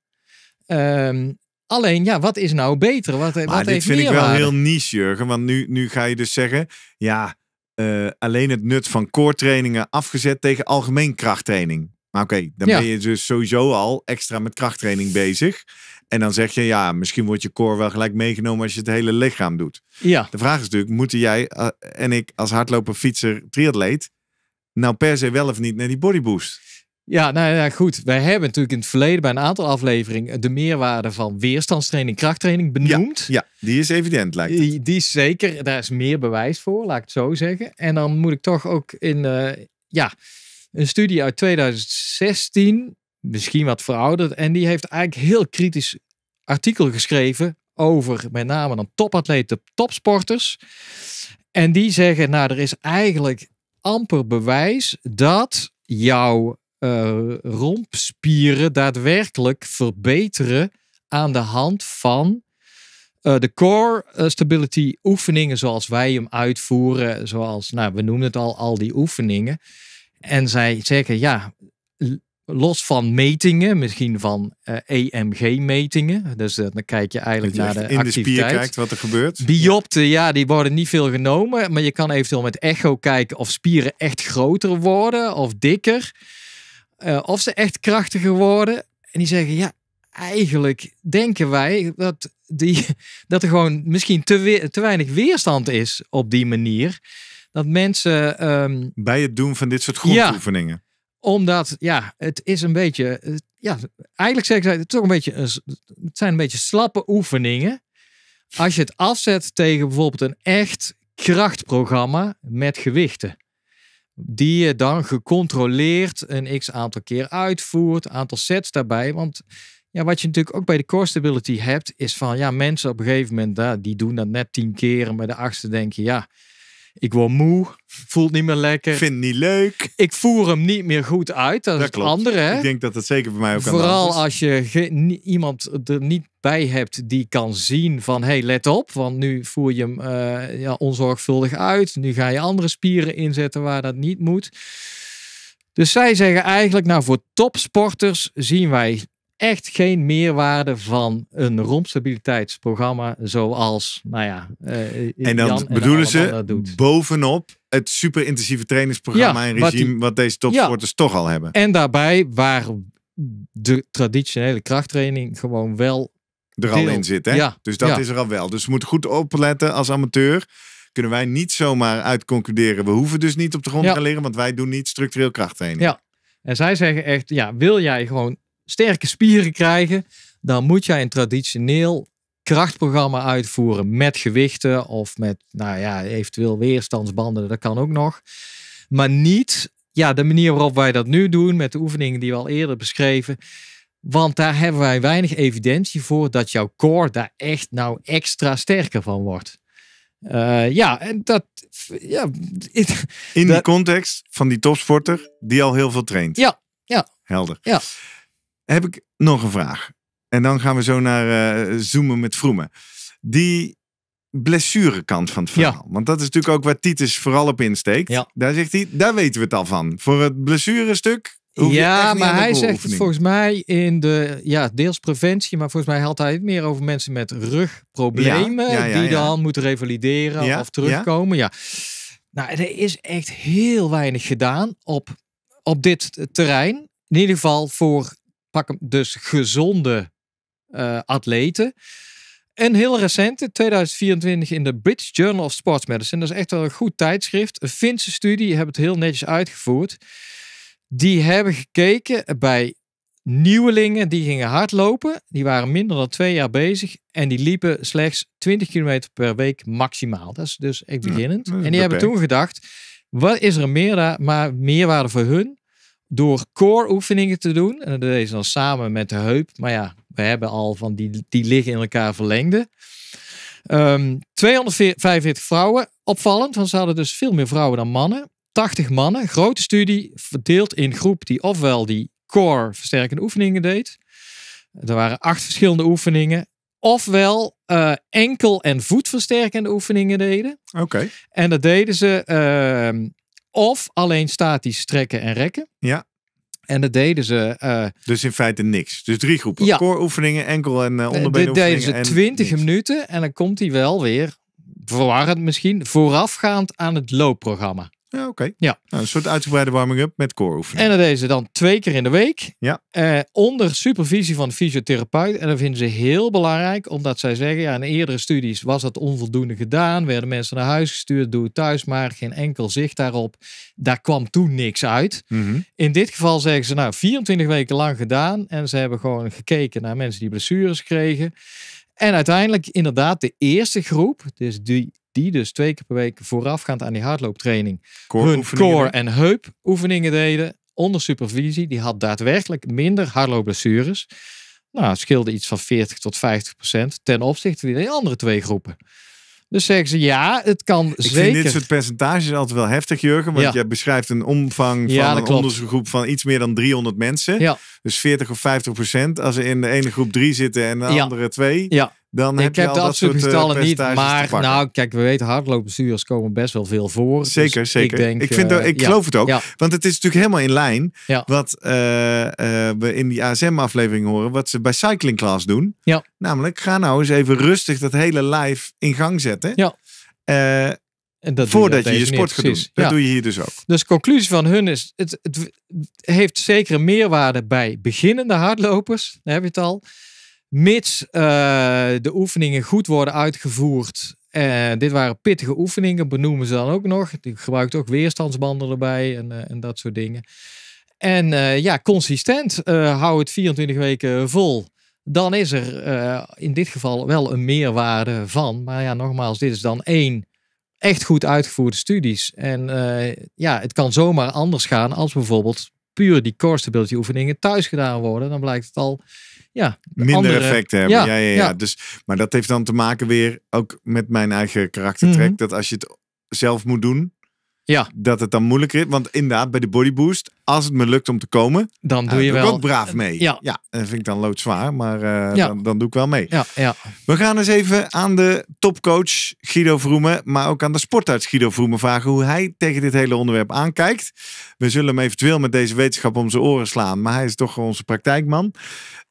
Ehm, alleen, ja, wat is nou beter? Wat, dit vind ik wel heel niche, Jurgen. Want nu, nu ga je dus zeggen, ja, eh, alleen het nut van core trainingen afgezet tegen algemeen krachttraining. Maar oké, dan ben je dus sowieso al extra met krachttraining bezig. En dan zeg je, ja, misschien wordt je core wel gelijk meegenomen als je het hele lichaam doet. Ja. De vraag is natuurlijk, moeten jij eh, en ik als hardloper, fietser, triatleet nou per se wel of niet naar die bodyboost? Ja, nou ja, goed. Wij hebben natuurlijk in het verleden bij een aantal afleveringen de meerwaarde van weerstandstraining, krachttraining benoemd. Ja, die is evident, lijkt het. Die, is zeker, daar is meer bewijs voor, laat ik het zo zeggen. En dan moet ik toch ook in, eh, ja, een studie uit 2016, misschien wat verouderd, en die heeft eigenlijk heel kritisch artikel geschreven over met name dan topatleten, topsporters. En die zeggen, nou, er is eigenlijk amper bewijs dat jouw eh, rompspieren daadwerkelijk verbeteren aan de hand van eh, de core eh, stability oefeningen zoals wij hem uitvoeren, zoals, nou, we noemen het al, al die oefeningen. En zij zeggen, ja, los van metingen, misschien van EMG-metingen. Eh, dus eh, dan kijk je eigenlijk naar de activiteit. In de spier kijkt wat er gebeurt. Biopten, ja, die worden niet veel genomen. Maar je kan eventueel met echo kijken of spieren echt groter worden of dikker. Eh, of ze echt krachtiger worden. En die zeggen, ja, eigenlijk denken wij dat, die, dat er gewoon misschien te, te weinig weerstand is op die manier. Dat mensen... Ehm, Bij het doen van dit soort groepoefeningen. Ja, omdat, ja, het is een beetje, eh, ja, eigenlijk zeg ik, het, toch een beetje, het zijn een beetje slappe oefeningen. Als je het afzet tegen bijvoorbeeld een echt krachtprogramma met gewichten. Die je dan gecontroleerd een x aantal keer uitvoert, aantal sets daarbij. Want ja, wat je natuurlijk ook bij de core stability hebt, is van ja, mensen op een gegeven moment, daar die doen dat net tien keren. Bij de achtste denken ja, ik word moe, voelt niet meer lekker. Vind niet leuk. Ik voer hem niet meer goed uit. Dat, is het andere. Hè? Ik denk dat dat zeker bij mij ook kan. Vooral als je iemand er niet bij hebt die kan zien van... hé, hey, let op, want nu voer je hem eh, ja, onzorgvuldig uit. Nu ga je andere spieren inzetten waar dat niet moet. Dus zij zeggen eigenlijk, nou voor topsporters zien wij echt geen meerwaarde van een rompstabiliteitsprogramma zoals, nou ja. Eh, eh, en dan bedoelen ze bovenop het superintensieve trainingsprogramma en regime wat, deze topsporters toch al hebben. En daarbij waar de traditionele krachttraining gewoon wel er al in zit. Hè? Ja, dus dat is er al wel. Dus moet goed opletten als amateur kunnen wij niet zomaar uitconcluderen. We hoeven dus niet op de grond ja. te leren, want wij doen niet structureel krachttraining. Ja. En zij zeggen echt, ja, wil jij gewoon sterke spieren krijgen, dan moet jij een traditioneel krachtprogramma uitvoeren met gewichten of met, nou ja, eventueel weerstandsbanden, dat kan ook nog. Maar niet ja, de manier waarop wij dat nu doen met de oefeningen die we al eerder beschreven. Want daar hebben wij weinig evidentie voor dat jouw core daar echt nou extra sterker van wordt. Eh, ja, en dat. Ja, In de context van die topsporter die al heel veel traint. Ja, ja. Helder. Ja heb ik nog een vraag. En dan gaan we zo naar eh, zoomen met Vroemen. Die blessurekant van het verhaal. Want dat is natuurlijk ook waar Titus vooral op insteekt. Daar zegt hij, daar weten we het al van. Voor het blessurestuk ja, maar hij zegt volgens mij in de, ja, deels preventie, maar volgens mij had hij het meer over mensen met rugproblemen ja, ja, ja, die dan moeten revalideren of terugkomen. Ja. Nou, er is echt heel weinig gedaan op, op dit terrein. In ieder geval voor pak hem dus gezonde eh, atleten. En heel recent, 2024, in de British Journal of Sports Medicine. Dat is echt wel een goed tijdschrift. Een Finse studie, hebben het heel netjes uitgevoerd. Die hebben gekeken bij nieuwelingen die gingen hardlopen. Die waren minder dan twee jaar bezig. En die liepen slechts 20 kilometer per week maximaal. Dat is dus echt beginnend. en die hebben toen gedacht, wat is er meer, maar meerwaarde voor hun door core oefeningen te doen. En dat deden ze dan samen met de heup. Maar ja, we hebben al van die, die liggen in elkaar verlengde. 245 ehm, vrouwen, opvallend, want ze hadden dus veel meer vrouwen dan mannen. 80 mannen, grote studie, verdeeld in groep die ofwel die core versterkende oefeningen deed. Er waren acht verschillende oefeningen. Ofwel eh, enkel- en voetversterkende oefeningen deden. Oké. En dat deden ze ehm, of alleen statisch strekken en rekken. Ja. En dat deden ze. Eh, dus in feite niks. Dus drie groepen. Ja. Core oefeningen, enkel en uh, onderbeen Dit deden ze 20 minuten en dan komt hij wel weer, verwarrend misschien, voorafgaand aan het loopprogramma. Ja, oké. Ja. Nou, een soort uitgebreide warming-up met core oefeningen. En dat deden ze dan twee keer in de week. Ja. Eh, onder supervisie van de fysiotherapeut. En dat vinden ze heel belangrijk, omdat zij zeggen, ja, in eerdere studies was dat onvoldoende gedaan. Werden mensen naar huis gestuurd, doe het thuis maar. Geen enkel zicht daarop. Daar kwam toen niks uit. Mhm. In dit geval zeggen ze, nou, 24 weken lang gedaan. En ze hebben gewoon gekeken naar mensen die blessures kregen. En uiteindelijk inderdaad de eerste groep, dus die die dus twee keer per week voorafgaand aan die hardlooptraining core hun core en heup oefeningen deden onder supervisie. Die had daadwerkelijk minder hardloopblessures. Nou, het scheelde iets van 40 tot 50 procent ten opzichte van die andere twee groepen. Dus zeggen ze ja, het kan ik zeker. Ik vind dit soort percentages altijd wel heftig, Jurgen. Want je beschrijft een omvang van een onderzoeksgroep van iets meer dan 300 mensen. Ja. Dus 40 of 50 procent. Als ze in de ene groep drie zitten en de andere twee. Ja dan ik heb, je al de dat absolute eh, getallen niet. Maar nou, kijk, we weten hardloopbestuurders komen best wel veel voor. Zeker, dus zeker. Ik, denk, ik, vind eh, ik geloof het ook. Want het is natuurlijk helemaal in lijn wat eh, we in die ASM-aflevering horen. Wat ze bij Cycling Class doen. Namelijk, ga nou eens even rustig dat hele lijf in gang zetten. Ja. En dat Voordat je je sport gaat doen. Dat doe je hier dus ook. Dus de conclusie van hun is, het, het heeft zekere meerwaarde bij beginnende hardlopers. heb je het al. Mits eh, de oefeningen goed worden uitgevoerd. Eh, dit waren pittige oefeningen, benoemen ze dan ook nog. Die gebruikt ook weerstandsbanden erbij en, eh, en dat soort dingen. En ja, consistent. hou het 24 weken vol. Dan is er in dit geval wel een meerwaarde van. Maar ja, nogmaals, dit is dan één echt goed uitgevoerde studies. En ja, het kan zomaar anders gaan als bijvoorbeeld puur die core stability oefeningen thuis gedaan worden. Dan blijkt het al ja, minder andere, effect hebben. Ja, ja, ja, Dus, maar dat heeft dan te maken weer ook met mijn eigen karaktertrek. Mhm. Dat als je het zelf moet doen, ja. Dat het dan moeilijker is. Want inderdaad, bij de bodyboost, als het me lukt om te komen, dan doe eh, je doe wel. Ik ook braaf eh, mee. Ja. ja, dat vind ik dan loodzwaar, maar eh, dan, dan, doe ik wel mee. Ja, ja. We gaan eens even aan de topcoach Guido Vroemen, maar ook aan de sportarts Guido Vroemen vragen hoe hij tegen dit hele onderwerp aankijkt. We zullen hem eventueel met deze wetenschap om zijn oren slaan, maar hij is toch onze praktijkman.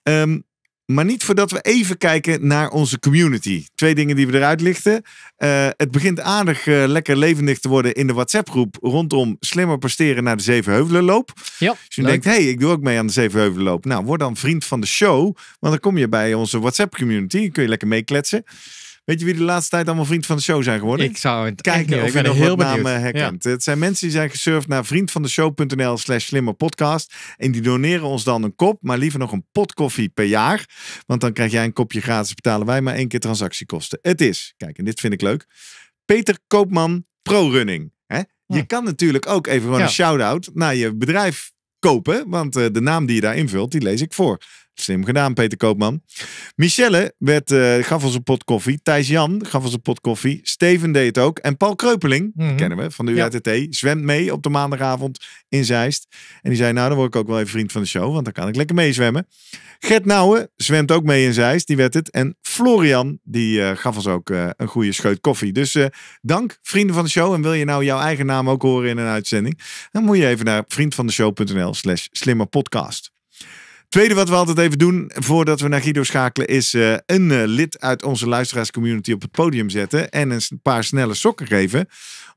Ehm, maar niet voordat we even kijken naar onze community. Twee dingen die we eruit lichten. Eh, het begint aardig eh, lekker levendig te worden in de WhatsApp-groep rondom slimmer presteren naar de Zevenheuvelenloop. Als dus je denkt, hé, hey, ik doe ook mee aan de Zevenheuvelenloop. Nou, word dan vriend van de show, want dan kom je bij onze WhatsApp-community. Kun je lekker meekletsen. Weet je wie de laatste tijd allemaal vriend van de show zijn geworden? Ik zou het kijken. of ik ben heel namen herkent. Het zijn mensen die zijn gesurfd naar vriendvandeshow.nl/slash slimmerpodcast. En die doneren ons dan een kop, maar liever nog een pot koffie per jaar. Want dan krijg jij een kopje gratis, betalen wij maar één keer transactiekosten. Het is, kijk, en dit vind ik leuk. Peter Koopman Prorunning. Hè? Je kan natuurlijk ook even gewoon een shout-out naar je bedrijf kopen. Want eh, de naam die je daar invult, die lees ik voor. Slim gedaan, Peter Koopman. Michelle werd, eh, gaf ons een pot koffie. Thijs Jan gaf ons een pot koffie. Steven deed het ook. En Paul Kreupeling, mhm. kennen we van de UATT, zwemt mee op de maandagavond in Zeist. En die zei, nou dan word ik ook wel even vriend van de show, want dan kan ik lekker meezwemmen. Gert Nouwen zwemt ook mee in Zeist, die werd het. En Florian, die eh, gaf ons ook eh, een goede scheut koffie. Dus dank, vrienden van de show. En wil je nou jouw eigen naam ook horen in een uitzending? Dan moet je even naar vriendvandeshow.nl slash slimmerpodcast. Tweede wat we altijd even doen voordat we naar Guido schakelen is eh, een eh, lid uit onze luisteraarscommunity op het podium zetten en een paar snelle sokken geven.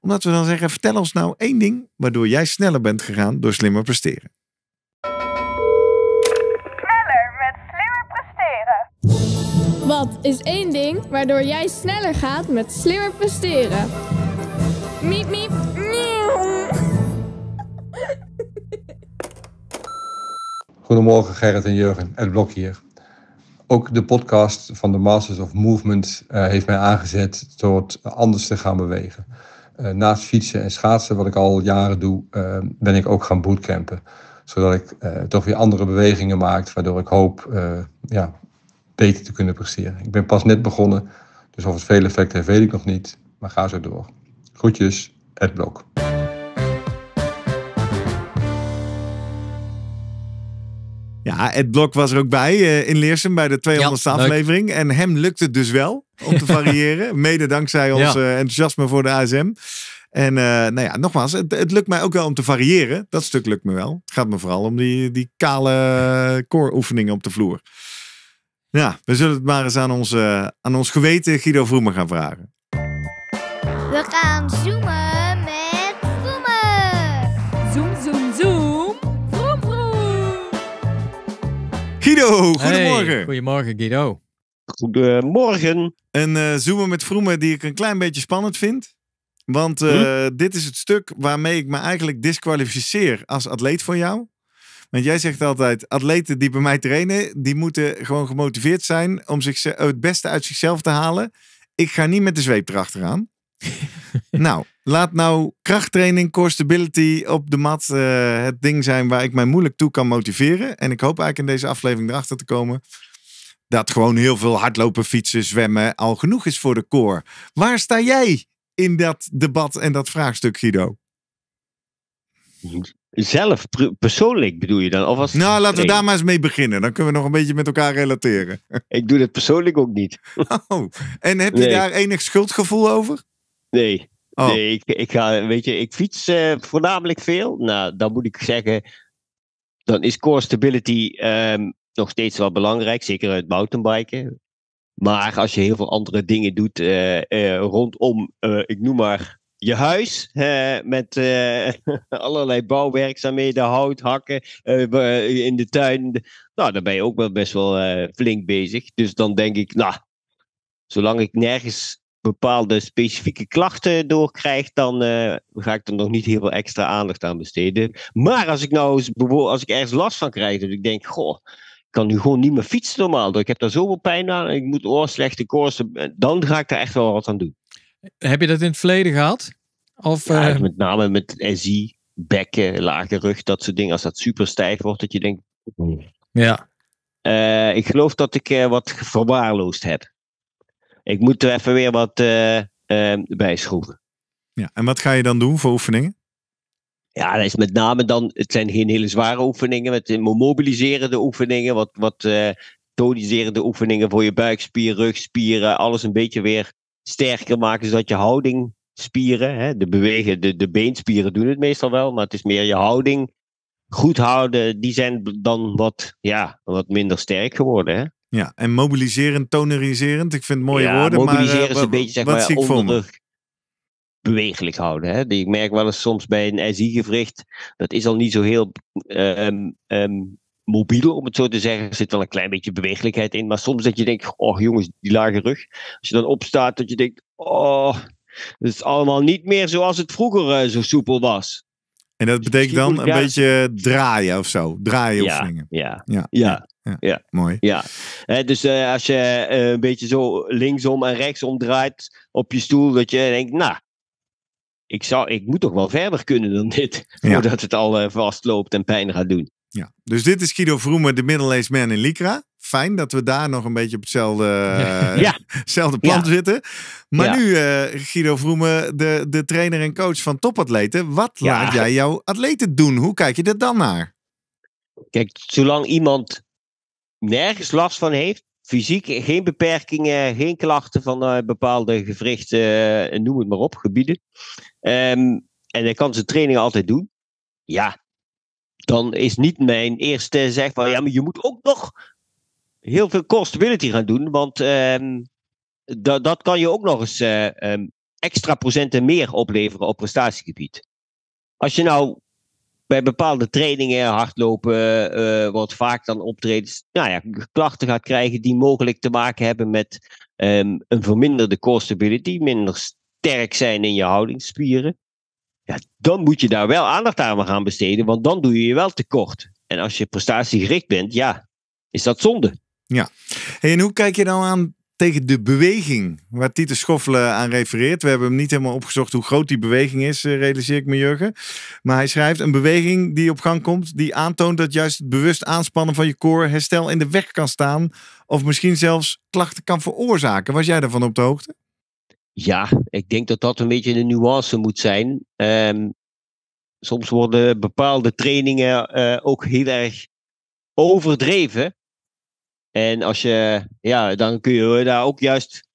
Omdat we dan zeggen, vertel ons nou één ding waardoor jij sneller bent gegaan door slimmer presteren. Sneller met slimmer presteren. Wat is één ding waardoor jij sneller gaat met slimmer presteren? Miep miep. Goedemorgen Gerrit en Jurgen, Ed Blok hier. Ook de podcast van de Masters of Movement eh, heeft mij aangezet tot anders te gaan bewegen. Eh, naast fietsen en schaatsen, wat ik al jaren doe, eh, ben ik ook gaan bootcampen. Zodat ik toch weer andere bewegingen maak, waardoor ik hoop ja, beter te kunnen presteren. Ik ben pas net begonnen, dus of het veel effect heeft, weet ik nog niet. Maar ga zo door. Groetjes, Ed Blok. Ja, het Blok was er ook bij eh, in Leersum bij de 200ste aflevering. En hem lukte het dus wel om te variëren. mede dankzij ons eh, enthousiasme voor de ASM. En eh, nou ja, nogmaals, het, lukt mij ook wel om te variëren. Dat stuk lukt me wel. Het gaat me vooral om die, die kale oefeningen op de vloer. Ja, we zullen het maar eens aan, onze, aan ons geweten Guido Vroemer gaan vragen. We gaan zoomen. Guido, goedemorgen. goedemorgen, Guido. Goedemorgen. Een uh, eh, zoomen met Vroemen die ik een klein beetje spannend vind. Want eh, hm? dit is het stuk waarmee ik me eigenlijk disqualificeer als atleet voor jou. Want jij zegt altijd, atleten die bij mij trainen, die moeten gewoon gemotiveerd zijn om zich, het beste uit zichzelf te halen. Ik ga niet met de zweep erachteraan. nou, laat nou krachttraining, core stability op de mat eh, het ding zijn waar ik mij moeilijk toe kan motiveren. En ik hoop eigenlijk in deze aflevering erachter te komen dat gewoon heel veel hardlopen, fietsen, zwemmen al genoeg is voor de core. Waar sta jij in dat debat en dat vraagstuk, Guido? Zelf, persoonlijk bedoel je dan? Of als nou, laten we daar maar eens mee beginnen. Dan kunnen we nog een beetje met elkaar relateren. Ik doe dat persoonlijk ook niet. Oh, en heb je daar enig schuldgevoel over? Nee. Oh. Nee, ik, ga, weet je, ik fiets eh, voornamelijk veel. Nou, dan moet ik zeggen, dan is core stability ehm, nog steeds wel belangrijk, zeker uit mountainbiken. Maar als je heel veel andere dingen doet eh, eh, rondom, ik noem maar je huis met allerlei bouwwerkzaamheden, hout hakken in de tuin. Nou, daar ben je ook wel best wel flink bezig. Dus dan denk ik, nou, zolang ik nergens bepaalde specifieke klachten doorkrijgt, dan eh, ga ik er nog niet heel veel extra aandacht aan besteden. Maar als ik nou als ik ergens last van krijg, dat ik denk, goh, ik kan nu gewoon niet meer fietsen normaal, ik heb daar zoveel pijn aan, ik moet oh, slechte koorsen, eh, dan ga ik daar echt wel wat aan doen. Heb je dat in het verleden gehad? Of, eh, Met name met SI, bekken, lage rug, dat soort dingen. Als dat super stijf wordt, dat je denkt... Ja. ik geloof dat ik wat verwaarloosd heb ik moet er even weer wat eh, ehm, bij schroeven. Ja, en wat ga je dan doen voor oefeningen? Ja, dat is met name dan, het zijn geen hele zware oefeningen, met mobiliserende oefeningen, wat, wat eh, toniserende oefeningen voor je buikspier, rugspieren, alles een beetje weer sterker maken, zodat je houdingspieren, hè, de bewegen, de, de beenspieren doen het meestal wel, maar het is meer je houding goed houden, die zijn dan wat, ja, wat minder sterk geworden. Hè? Ja, en mobiliserend, toneriserend. Ik vind het mooie ja, woorden. Mobiliseren maar, eh, is een beetje zeg maar onder bewegelijk houden. Hè? Ik merk wel eens soms bij een SI-gewricht, dat is al niet zo heel ehm, ehm, mobiel, om het zo te zeggen. Er zit wel een klein beetje bewegelijkheid in, maar soms dat je denkt, oh jongens, die lage rug. Als je dan opstaat, dat je denkt, oh, het is allemaal niet meer zoals het vroeger eh, zo soepel was. En dat dus betekent dan een beetje draaien of zo, draaien ja, ja, ja, ja. Ja, ja, mooi. Ja. dus eh, als je eh, een beetje zo linksom en rechtsom draait op je stoel, dat je denkt, nou, ik, zou, ik moet toch wel verder kunnen dan dit, voordat het al eh, vastloopt en pijn gaat doen. Ja, dus dit is Guido Vroemen, de middle man in Lycra. Fijn dat we daar nog een beetje op hetzelfde, ja. plan zitten. Maar nu, Guido Vroemen, de, de trainer en coach van topatleten. Wat laat jij jouw atleten doen? Hoe kijk je er dan naar? Kijk, zolang iemand nergens last van heeft. Fysiek geen beperkingen, geen klachten van eh, bepaalde gewrichten, eh, noem het maar op, gebieden. Ehm, en hij kan zijn trainingen altijd doen. Ja, dan is niet mijn eerste zeg van ja, maar je moet ook nog heel veel core stability gaan doen, want um, dat kan je ook nog eens eh, ehm, extra procenten meer opleveren op prestatiegebied. Als je nou bij bepaalde trainingen, hardlopen, uh, eh, wordt vaak dan optredens, nou ja, klachten gaat krijgen die mogelijk te maken hebben met ehm, een verminderde core stability, minder sterk zijn in je houdingsspieren. Ja, dan moet je daar wel aandacht aan gaan besteden, want dan doe je je wel tekort. En als je prestatiegericht bent, ja, is dat zonde. Ja, en hoe kijk je dan nou aan tegen de beweging waar Titus Schoffelen aan refereert. We hebben hem niet helemaal opgezocht hoe groot die beweging is, eh, realiseer ik me Jurgen. Maar hij schrijft een beweging die op gang komt, die aantoont dat juist het bewust aanspannen van je koor herstel in de weg kan staan. Of misschien zelfs klachten kan veroorzaken. Was jij daarvan op de hoogte? Ja, ik denk dat dat een beetje de nuance moet zijn. Ehm, soms worden bepaalde trainingen eh, ook heel erg overdreven. En als je, ja, dan kun je daar ook juist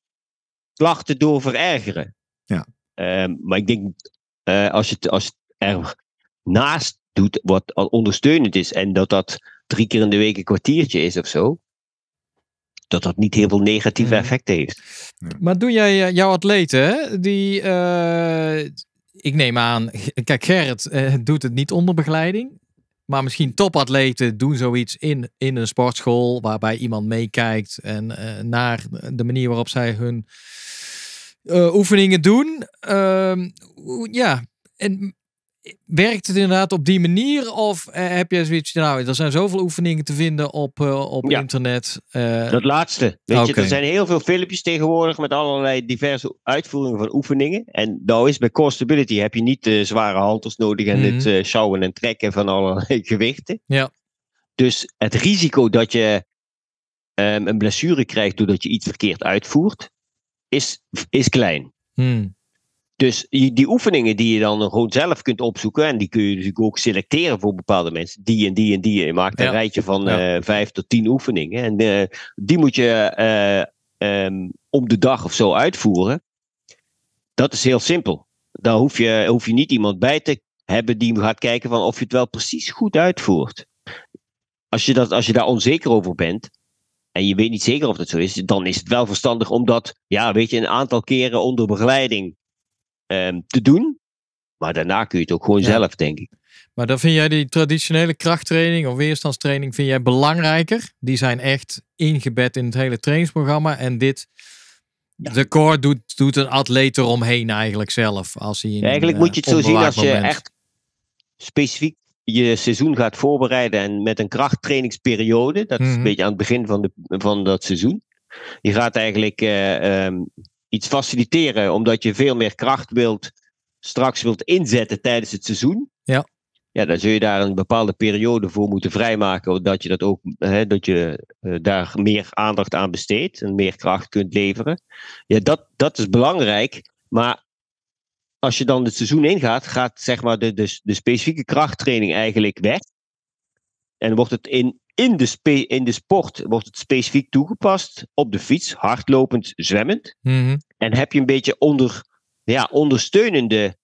klachten door verergeren. Ja. Ehm, maar ik denk, eh, als, je het, als je er naast doet wat al ondersteunend is en dat dat drie keer in de week een kwartiertje is of zo, dat dat niet heel veel negatieve mhm. effecten heeft. Maar doe jij eh, jouw atleten, die, eh, ik neem aan, kijk Gerrit doet het niet onder begeleiding. Maar misschien topatleten doen zoiets in, in een sportschool waarbij iemand meekijkt en eh, naar de manier waarop zij hun eh, oefeningen doen. Ehm, ja, en werkt het inderdaad op die manier? Of eh, heb je zoiets, nou, er zijn zoveel oefeningen te vinden op, eh, op internet. Eh? dat laatste. Weet je, er zijn heel veel filmpjes tegenwoordig met allerlei diverse uitvoeringen van oefeningen. En nou is bij core stability heb je niet de zware halters nodig en het uh, sjouwen en trekken van allerlei gewichten. Ja. Dus het risico dat je ehm, een blessure krijgt doordat je iets verkeerd uitvoert, is, is klein. Hmm. Dus die oefeningen die je dan gewoon zelf kunt opzoeken, en die kun je natuurlijk ook selecteren voor bepaalde mensen, die en die en die. Je maakt een rijtje van eh, vijf tot tien oefeningen. En eh, die moet je eh, ehm, om de dag of zo uitvoeren. Dat is heel simpel. Daar hoef je, hoef je niet iemand bij te hebben die gaat kijken van of je het wel precies goed uitvoert. Als je, dat, als je daar onzeker over bent, en je weet niet zeker of dat zo is, dan is het wel verstandig om dat, ja, weet je, een aantal keren onder begeleiding Ehm, te doen. Maar daarna kun je het ook gewoon zelf, denk ik. Maar dan vind jij die traditionele krachttraining of weerstandstraining vind jij belangrijker? Die zijn echt ingebed in het hele trainingsprogramma. En dit, de core doet, doet een atleet eromheen eigenlijk zelf. Als hij eigenlijk moet je het eh, zo zien als je echt specifiek je seizoen gaat voorbereiden en met een krachttrainingsperiode. Dat is een mhm. beetje aan het begin van, de, van dat seizoen. Je gaat eigenlijk eh, ehm, iets faciliteren, omdat je veel meer kracht wilt, straks wilt inzetten tijdens het seizoen. Ja. Ja, dan zul je daar een bepaalde periode voor moeten vrijmaken, dat je, dat ook, hè, dat je eh, daar meer aandacht aan besteedt en meer kracht kunt leveren. Ja, dat, dat is belangrijk, maar als je dan het seizoen ingaat, gaat zeg maar de, de, de specifieke krachttraining eigenlijk weg. En wordt het in, in de, spe, in de sport wordt het specifiek toegepast op de fiets, hardlopend, zwemmend. Mhm. En heb je een beetje onder, ja, ondersteunende,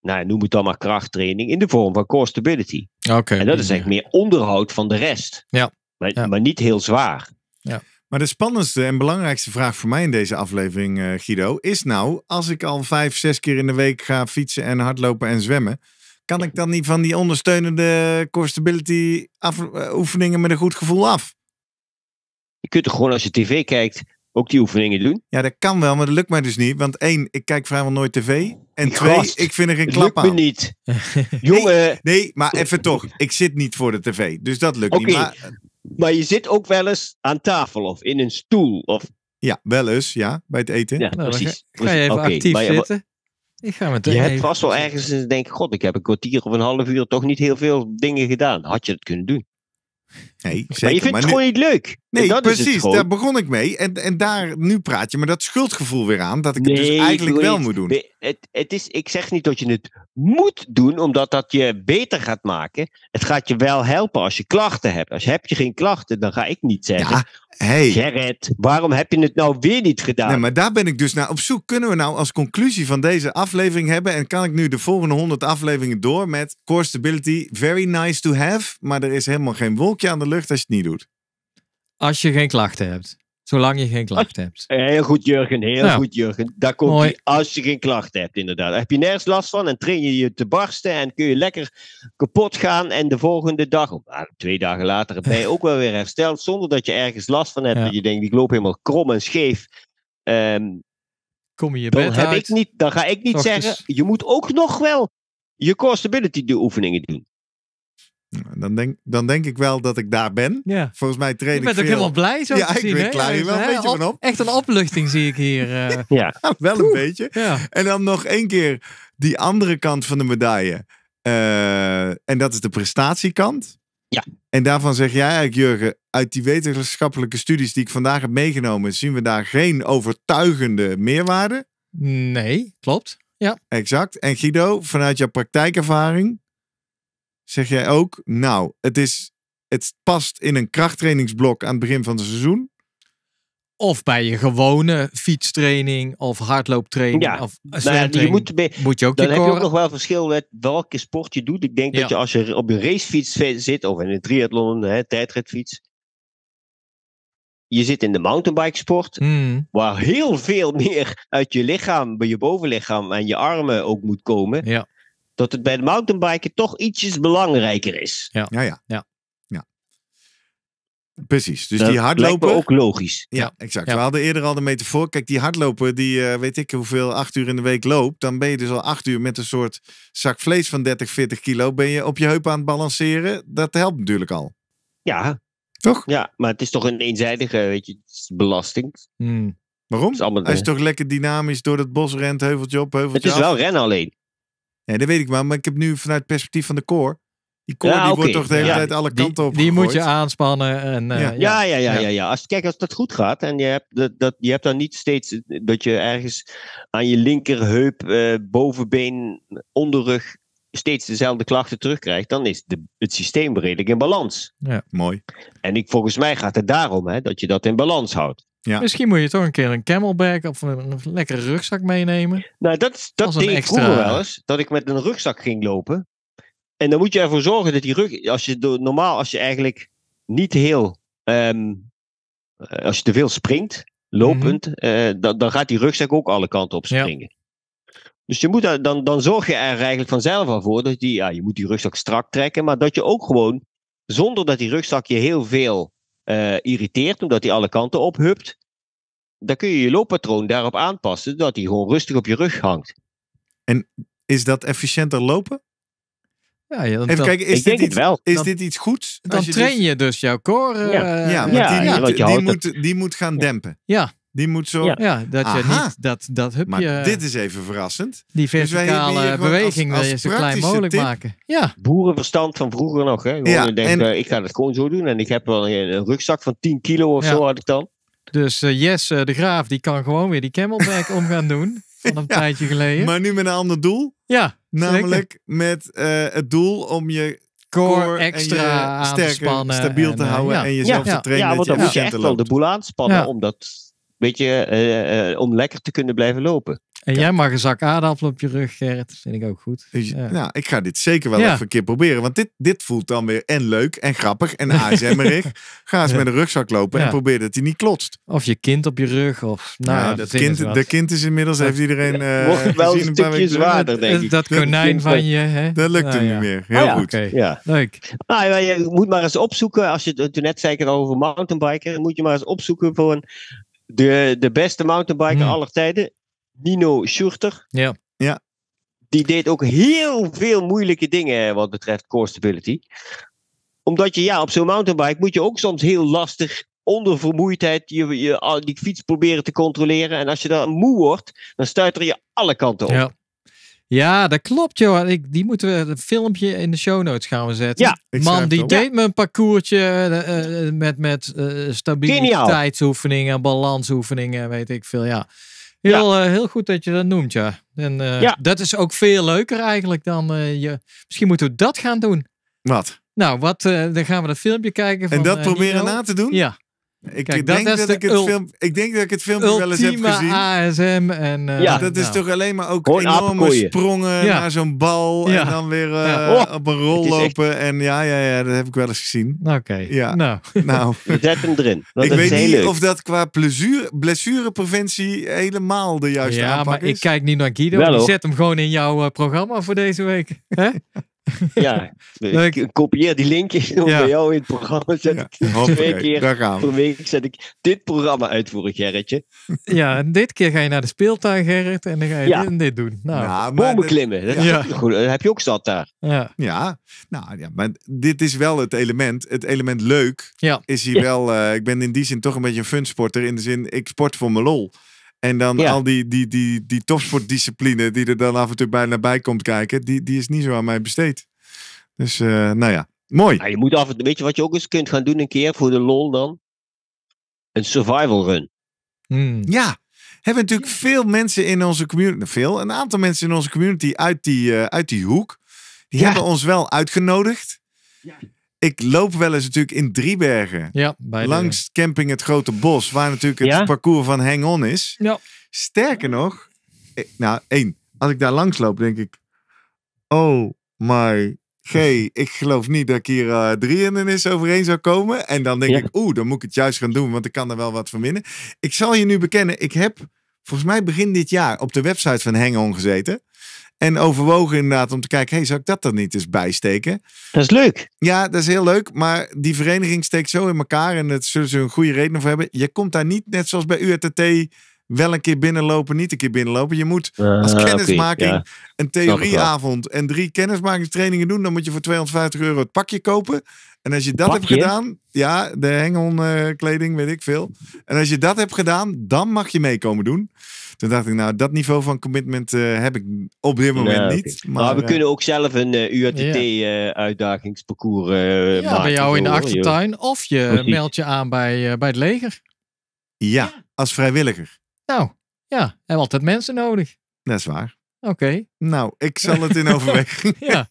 nou, noem het dan maar krachttraining, in de vorm van core stability. Okay. En dat is eigenlijk meer onderhoud van de rest, ja. Maar, maar niet heel zwaar. Ja. Maar de spannendste en belangrijkste vraag voor mij in deze aflevering, eh, Guido, is nou: als ik al vijf, zes keer in de week ga fietsen en hardlopen en zwemmen, kan ik dan niet van die ondersteunende core stability eh, oefeningen met een goed gevoel af? Je kunt er gewoon als je tv kijkt ook die oefeningen doen. Ja, dat kan wel, maar dat lukt mij dus niet. Want één, ik kijk vrijwel nooit tv. En twee, ik vind er geen klap lukt aan. lukt me niet. Jongen. Nee, nee, maar even toch. Ik zit niet voor de tv, dus dat lukt niet. Maar, eh, maar je zit ook wel eens aan tafel of in een stoel. Of... Ja, wel eens, ja, bij het eten. Ja, nou, precies. Ga je even actief zitten? Ik ga je hebt vast wel ergens eh, denken, god, ik heb een kwartier of een half uur toch niet heel veel dingen gedaan. Had je het kunnen doen? Nee, zeker. Maar je vindt het gewoon niet leuk. Nee, dat precies. Daar begon ik mee. En, en daar, nu praat je maar dat schuldgevoel weer aan. Dat ik het dus eigenlijk wel moet doen. Het, het is, ik zeg niet dat je het moet doen, omdat dat je beter gaat maken. Het gaat je wel helpen als je klachten hebt. Als heb je geen klachten, dan ga ik niet zeggen. Ja, hey. Gerrit, waarom heb je het nou weer niet gedaan? Nee, maar daar ben ik dus naar op zoek. Kunnen we nou als conclusie van deze aflevering hebben? En kan ik nu de volgende 100 afleveringen door met core stability, very nice to have. Maar er is helemaal geen wolkje aan de lucht als je het niet doet. Als je geen klachten hebt. Zolang je geen klachten hebt. Heel goed, Jurgen. Heel nou, goed, Jurgen. Daar komt als je geen klachten hebt, inderdaad. heb je nergens last van en train je je te barsten en kun je lekker kapot gaan. En de volgende dag, ah, twee dagen later, ben je ook wel weer hersteld. Zonder dat je ergens last van hebt. Dat je denkt, ik loop helemaal krom en scheef. Ehm, Kom je, je dan, niet, dan ga ik niet zeggen, je moet ook nog wel je core stability oefeningen doen. Dan denk, dan denk ik wel dat ik daar ben. Volgens mij train ik Je bent ik ook helemaal blij zo Ja, te ik ben klaar. hier wel een beetje van op. Echt een opluchting zie ik hier. Eh. ja. wel een beetje. En dan nog één keer die andere kant van de medaille. Eh, en dat is de prestatiekant. Ja. En daarvan zeg jij eigenlijk, Jurgen, uit die wetenschappelijke studies die ik vandaag heb meegenomen, zien we daar geen overtuigende meerwaarde? Nee, klopt. Ja. Exact. En Guido, vanuit jouw praktijkervaring? zeg jij ook, nou, het, is, het past in een krachttrainingsblok aan het begin van het seizoen. Of bij je gewone fietstraining of hardlooptraining ja. of nou, je moet, moet je ook Dan heb je ook nog wel verschil met welke sport je doet. Ik denk dat je als je op een racefiets zit of in een triathlon, hè, tijdritfiets. Je zit in de mountainbike sport, hmm. waar heel veel meer uit je lichaam, bij je bovenlichaam en je armen ook moet komen. Ja dat het bij de mountainbiken toch ietsjes belangrijker is. Ja, ja, ja. ja. Precies, dus dat die hardloper... ook logisch. Ja, exact. We hadden eerder al de metafoor. Kijk, die hardloper die eh, weet ik hoeveel acht uur in de week loopt. Dan ben je dus al acht uur met een soort zak vlees van 30, 40 kilo. Ben je op je heup aan het balanceren. Dat helpt natuurlijk al. Ja. Toch? Ja, maar het is toch een eenzijdige weet je, belasting. Hmm. Waarom? Is Hij is toch lekker dynamisch door dat bos rent, heuveltje op, heuveltje Het is wel rennen alleen. Nee, dat weet ik wel. Maar ik heb nu vanuit het perspectief van de core. Die core die wordt toch de hele tijd alle kanten op. Die, moet je aanspannen. En, eh, ja. ja. Ja, ja, ja, ja, Als, kijk, als dat goed gaat en je hebt, dat, dat, je hebt dan niet steeds dat je ergens aan je linkerheup, eh, bovenbeen, onderrug steeds dezelfde klachten terugkrijgt, dan is de, het systeem redelijk in balans. Ja, mooi. En ik, volgens mij gaat het daarom hè, dat je dat in balans houdt. Misschien moet je toch een keer een camelback of een, lekkere rugzak meenemen. Nou, dat, dat deed ik vroeger wel eens. Dat ik met een rugzak ging lopen. En dan moet je ervoor zorgen dat die rug... Als je, normaal als je eigenlijk niet heel... Ehm, eh, als je te veel springt, lopend, mhm. eh, dan, dan, gaat die rugzak ook alle kanten op springen. Dus je moet dan, dan zorg je er eigenlijk vanzelf al voor dat die, ja, je moet die rugzak strak trekken, maar dat je ook gewoon, zonder dat die rugzak je heel veel eh, irriteert, omdat die alle kanten ophupt, dan kun je je looppatroon daarop aanpassen, dat hij gewoon rustig op je rug hangt. En is dat efficiënter lopen? Ja, ja Even kijken, is, dit iets, wel. is dan, dit iets goeds? Dan train dus- je dus jouw core. ja, eh, die, moet, die, moet, die moet gaan dempen. Ja, die moet zo. Ja, dat je niet dat, dat hupje. Maar dit is even verrassend. Die dus verticale beweging als, wil je zo klein mogelijk maken. Ja. Boerenverstand van vroeger nog. Hè? Eh, ik ga dat gewoon zo doen. En ik heb wel een, rugzak van 10 kilo of zo had ik dan. Dus uh, de Graaf, die kan gewoon weer die camelback om gaan doen. Van een tijdje geleden. Maar nu met een ander doel. Ja. Namelijk met eh, het doel om je core, extra je sterker, stabiel te houden en jezelf te trainen. Ja, want dan moet je echt wel de boel aanspannen om dat, weet om lekker te kunnen blijven lopen. En jij mag een zak aardappelen op je rug, Gerrit. Dat vind ik ook goed. Dus ja. Nou, ik ga dit zeker wel even een keer proberen. Want dit, dit voelt dan weer en leuk en grappig en ASM'erig. ga eens met een rugzak lopen en probeer dat hij niet klotst. Of je kind op je rug. Of, nou, dat kind, de kind is inmiddels, heeft iedereen uh, wel een stukje zwaarder, denk ik. Dat, konijn van je. Hè? Dat lukt nou, hem niet meer. Heel ah goed. Ja. Leuk. Nou, je moet maar eens opzoeken. Als je, toen net zei over mountainbiken. Moet je maar eens opzoeken voor een de, de beste mountainbiker hmm. aller tijden. Nino Schurter. Ja. ja. Die deed ook heel veel moeilijke dingen wat betreft core stability. Omdat je ja, op zo'n mountainbike moet je ook soms heel lastig onder vermoeidheid je, je, die fiets proberen te controleren. En als je dan moe wordt, dan stuiter je alle kanten op. Ja. Ja, dat klopt, joh. Ik, die moeten we een filmpje in de show notes gaan we zetten. Ja, Man, die deed me een parcoursje eh, eh, met, met uh, stabiliteitsoefeningen, balansoefeningen, weet ik veel. Ja. Heel, eh, heel goed dat je dat noemt, ja. En eh, dat is ook veel leuker eigenlijk dan eh, je. Misschien moeten we dat gaan doen. Wat? Nou, wat, dan gaan we dat filmpje kijken. Van, en dat proberen na te doen? Ja. Ik, denk dat, ik het film, ik denk dat ik het filmpje wel eens heb gezien. ASM en eh, ja. dat is toch alleen maar ook enorme sprongen naar zo'n bal en dan weer eh, oh. op een rol lopen en ja, ja, ja, dat heb ik wel eens gezien. Oké. Ja. Nou, nou. zet hem erin. ik weet niet of dat qua blessurepreventie helemaal de juiste aanpak is. Ja, maar ik kijk niet naar Guido. Wel, zet hem gewoon in jouw eh, programma voor deze week. Ja, ik kopieer die linkjes ja. bij jou in het programma. Zet ik twee keer per week zet ik dit programma uitvoeren, Gerritje. Ja, en dit keer ga je naar de speeltuin, Gerrit, en dan ga je dit en dit doen. Nou, ja, bomen klimmen, dat, heb je ook zat daar. Ja. ja, nou ja, maar dit is wel het element. Het element leuk is hier wel... Eh, ik ben in die zin toch een beetje een funsporter, in de zin, ik sport voor mijn lol. En dan al die, die, die, die topsportdiscipline die er dan af en toe naar bij komt kijken, die, die is niet zo aan mij besteed. Dus eh, nou ja, mooi. Ja, je moet af en toe, weet je wat je ook eens kunt gaan doen een keer voor de lol dan? Een survival run. Hmm. Ja, hebben natuurlijk veel mensen in onze community, veel, een aantal mensen in onze community uit die, eh, uit die hoek, die hebben ons wel uitgenodigd. Ja ik loop wel eens natuurlijk in Driebergen. Ja, langs camping Het Grote Bos, waar natuurlijk het parcours van Hang On is. Ja. Sterker nog, eh, nou één, als ik daar langs loop, denk ik, oh my G, ik geloof niet dat ik hier uh, eh, drieën is overeen zou komen. En dan denk ik, oeh, dan moet ik het juist gaan doen, want ik kan er wel wat van winnen. Ik zal je nu bekennen, ik heb volgens mij begin dit jaar op de website van Hang On gezeten. En overwogen inderdaad om te kijken, hey, zou ik dat dan niet eens bijsteken? Dat is leuk. Ja, dat is heel leuk. Maar die vereniging steekt zo in elkaar en dat zullen ze een goede reden voor hebben. Je komt daar niet, net zoals bij UTT wel een keer binnenlopen, niet een keer binnenlopen. Je moet ah, als kennismaking een theorieavond en drie kennismakingstrainingen doen. Dan moet je voor 250 euro het pakje kopen. En als je dat hebt gedaan, ja, de hengelkleding, kleding, weet ik veel. En als je dat hebt gedaan, dan mag je meekomen doen. Toen dacht ik, nou, dat niveau van commitment eh, heb ik op dit moment niet. Maar, we eh, kunnen ook zelf een uh, eh, UATT-uitdagingsparcours ja, maken. Bij jou in de achtertuin. Of je meldt je aan bij, bij het leger. Ja, ja, als vrijwilliger. Nou, ja, hebben we altijd mensen nodig. Dat is waar. Oké. Nou, ik zal het in overweging nemen.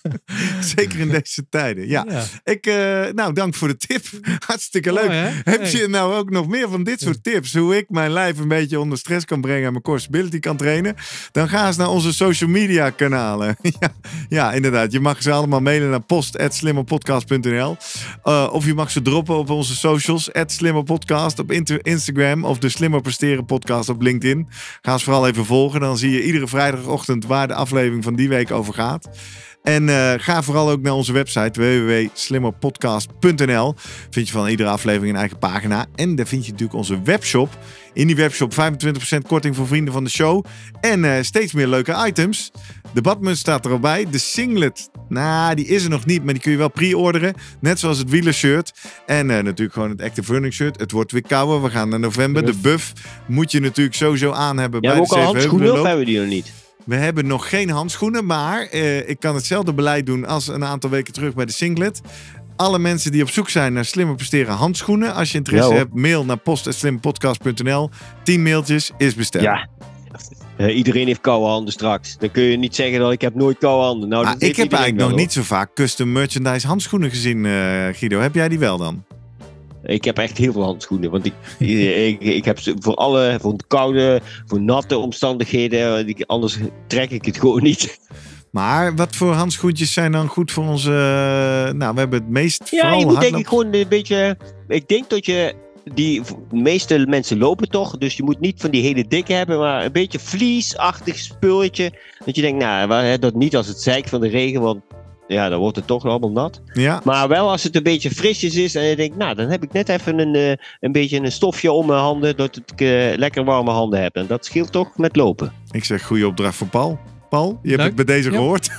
Zeker in deze tijden. Ja. Ik, eh, nou, dank voor de tip. Hartstikke leuk. Heb je nou ook nog meer van dit soort tips? Hoe ik mijn lijf een beetje onder stress kan brengen en mijn core stability kan trainen? Dan ga eens naar onze social media kanalen. ja, ja, inderdaad. Je mag ze allemaal mailen naar post.slimmerpodcast.nl uh, eh, Of je mag ze droppen op onze socials. Slimmerpodcast op Instagram of de Slimmer Presteren podcast op LinkedIn. Ga ze vooral even volgen. Dan zie je iedere vrijdagochtend waar de aflevering van die week over gaat. En eh, ga vooral ook naar onze website www.slimmerpodcast.nl. Vind je van iedere aflevering een eigen pagina. En daar vind je natuurlijk onze webshop. In die webshop 25% korting voor vrienden van de show. En eh, steeds meer leuke items. De Batman staat er al bij. De singlet, nou, die is er nog niet, maar die kun je wel pre-orderen. Net zoals het wielershirt. En eh, natuurlijk gewoon het Active Running shirt. Het wordt weer kouder. We gaan naar november. De buff moet je natuurlijk sowieso aan hebben bij de CV. Ja, ook al hebben we die nog niet? We hebben nog geen handschoenen, maar eh, ik kan hetzelfde beleid doen als een aantal weken terug bij de singlet. Alle mensen die op zoek zijn naar slimmer presteren handschoenen. Als je interesse hebt, mail naar post.slimpodcast.nl. 10 mailtjes is besteld. Ja. Eh, iedereen heeft koude handen straks. Dan kun je niet zeggen dat ik heb nooit koude handen. Nou, ah, ik heb eigenlijk nog niet zo vaak custom merchandise handschoenen gezien, eh, Guido. Heb jij die wel dan? Ik heb echt heel veel handschoenen. Want ik, ik, heb ze voor alle, voor koude, voor natte omstandigheden. Eh, anders trek ik het gewoon niet. Maar wat voor handschoentjes zijn dan goed voor onze... Eh, nou, we hebben het meest Ja, je moet denk ik gewoon een beetje... Ik denk dat je... Die de meeste mensen lopen toch, dus je moet niet van die hele dikke hebben, maar een beetje vliesachtig spulletje. Dat je denkt, nou, dat niet als het zeik van de regen, want ja, dan wordt het toch allemaal nat. Ja. Maar wel als het een beetje frisjes is en je denkt, nou, dan heb ik net even een, eh, een beetje een stofje om mijn handen, dat ik eh, lekker warme handen heb. En dat scheelt toch met lopen. Ik zeg goede opdracht voor Paul. Paul, je hebt het bij deze gehoord.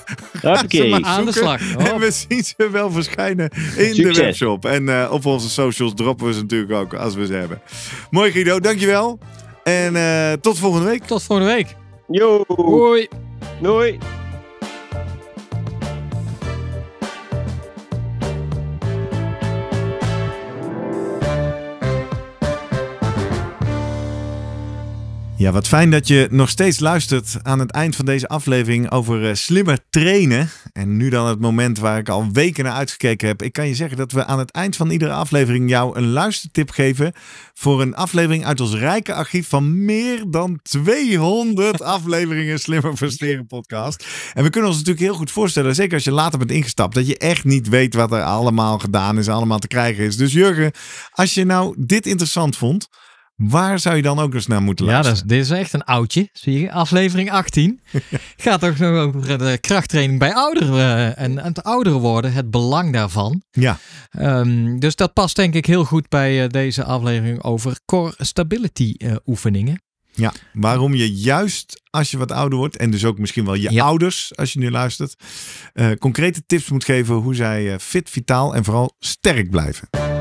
Oké, aan de slag. En we zien ze wel verschijnen in de webshop. En eh, op onze socials droppen we ze natuurlijk ook als we ze hebben. Mooi Guido, dankjewel. En tot volgende week. Tot volgende week. Yo. Hoi. Doei. Ja, wat fijn dat je nog steeds luistert aan het eind van deze aflevering over eh, slimmer trainen. En nu dan het moment waar ik al weken naar uitgekeken heb. Ik kan je zeggen dat we aan het eind van iedere aflevering jou een luistertip geven voor een aflevering uit ons rijke archief van meer dan 200 afleveringen Slimmer Versteren podcast. En we kunnen ons natuurlijk heel goed voorstellen, zeker als je later bent ingestapt, dat je echt niet weet wat er allemaal gedaan is, allemaal te krijgen is. Dus Jurgen, als je nou dit interessant vond Waar zou je dan ook eens naar moeten luisteren? Ja, dit is echt een oudje, zie je. Aflevering 18 gaat ook over de krachttraining bij ouderen eh, en, het ouder worden, het belang daarvan. Ja. Ehm, dus dat past denk ik heel goed bij eh, deze aflevering over core stability eh, oefeningen. Ja, waarom je juist als je wat ouder wordt, en dus ook misschien wel je ouders, als je nu luistert, concrete tips moet geven hoe zij fit, vitaal en vooral sterk blijven.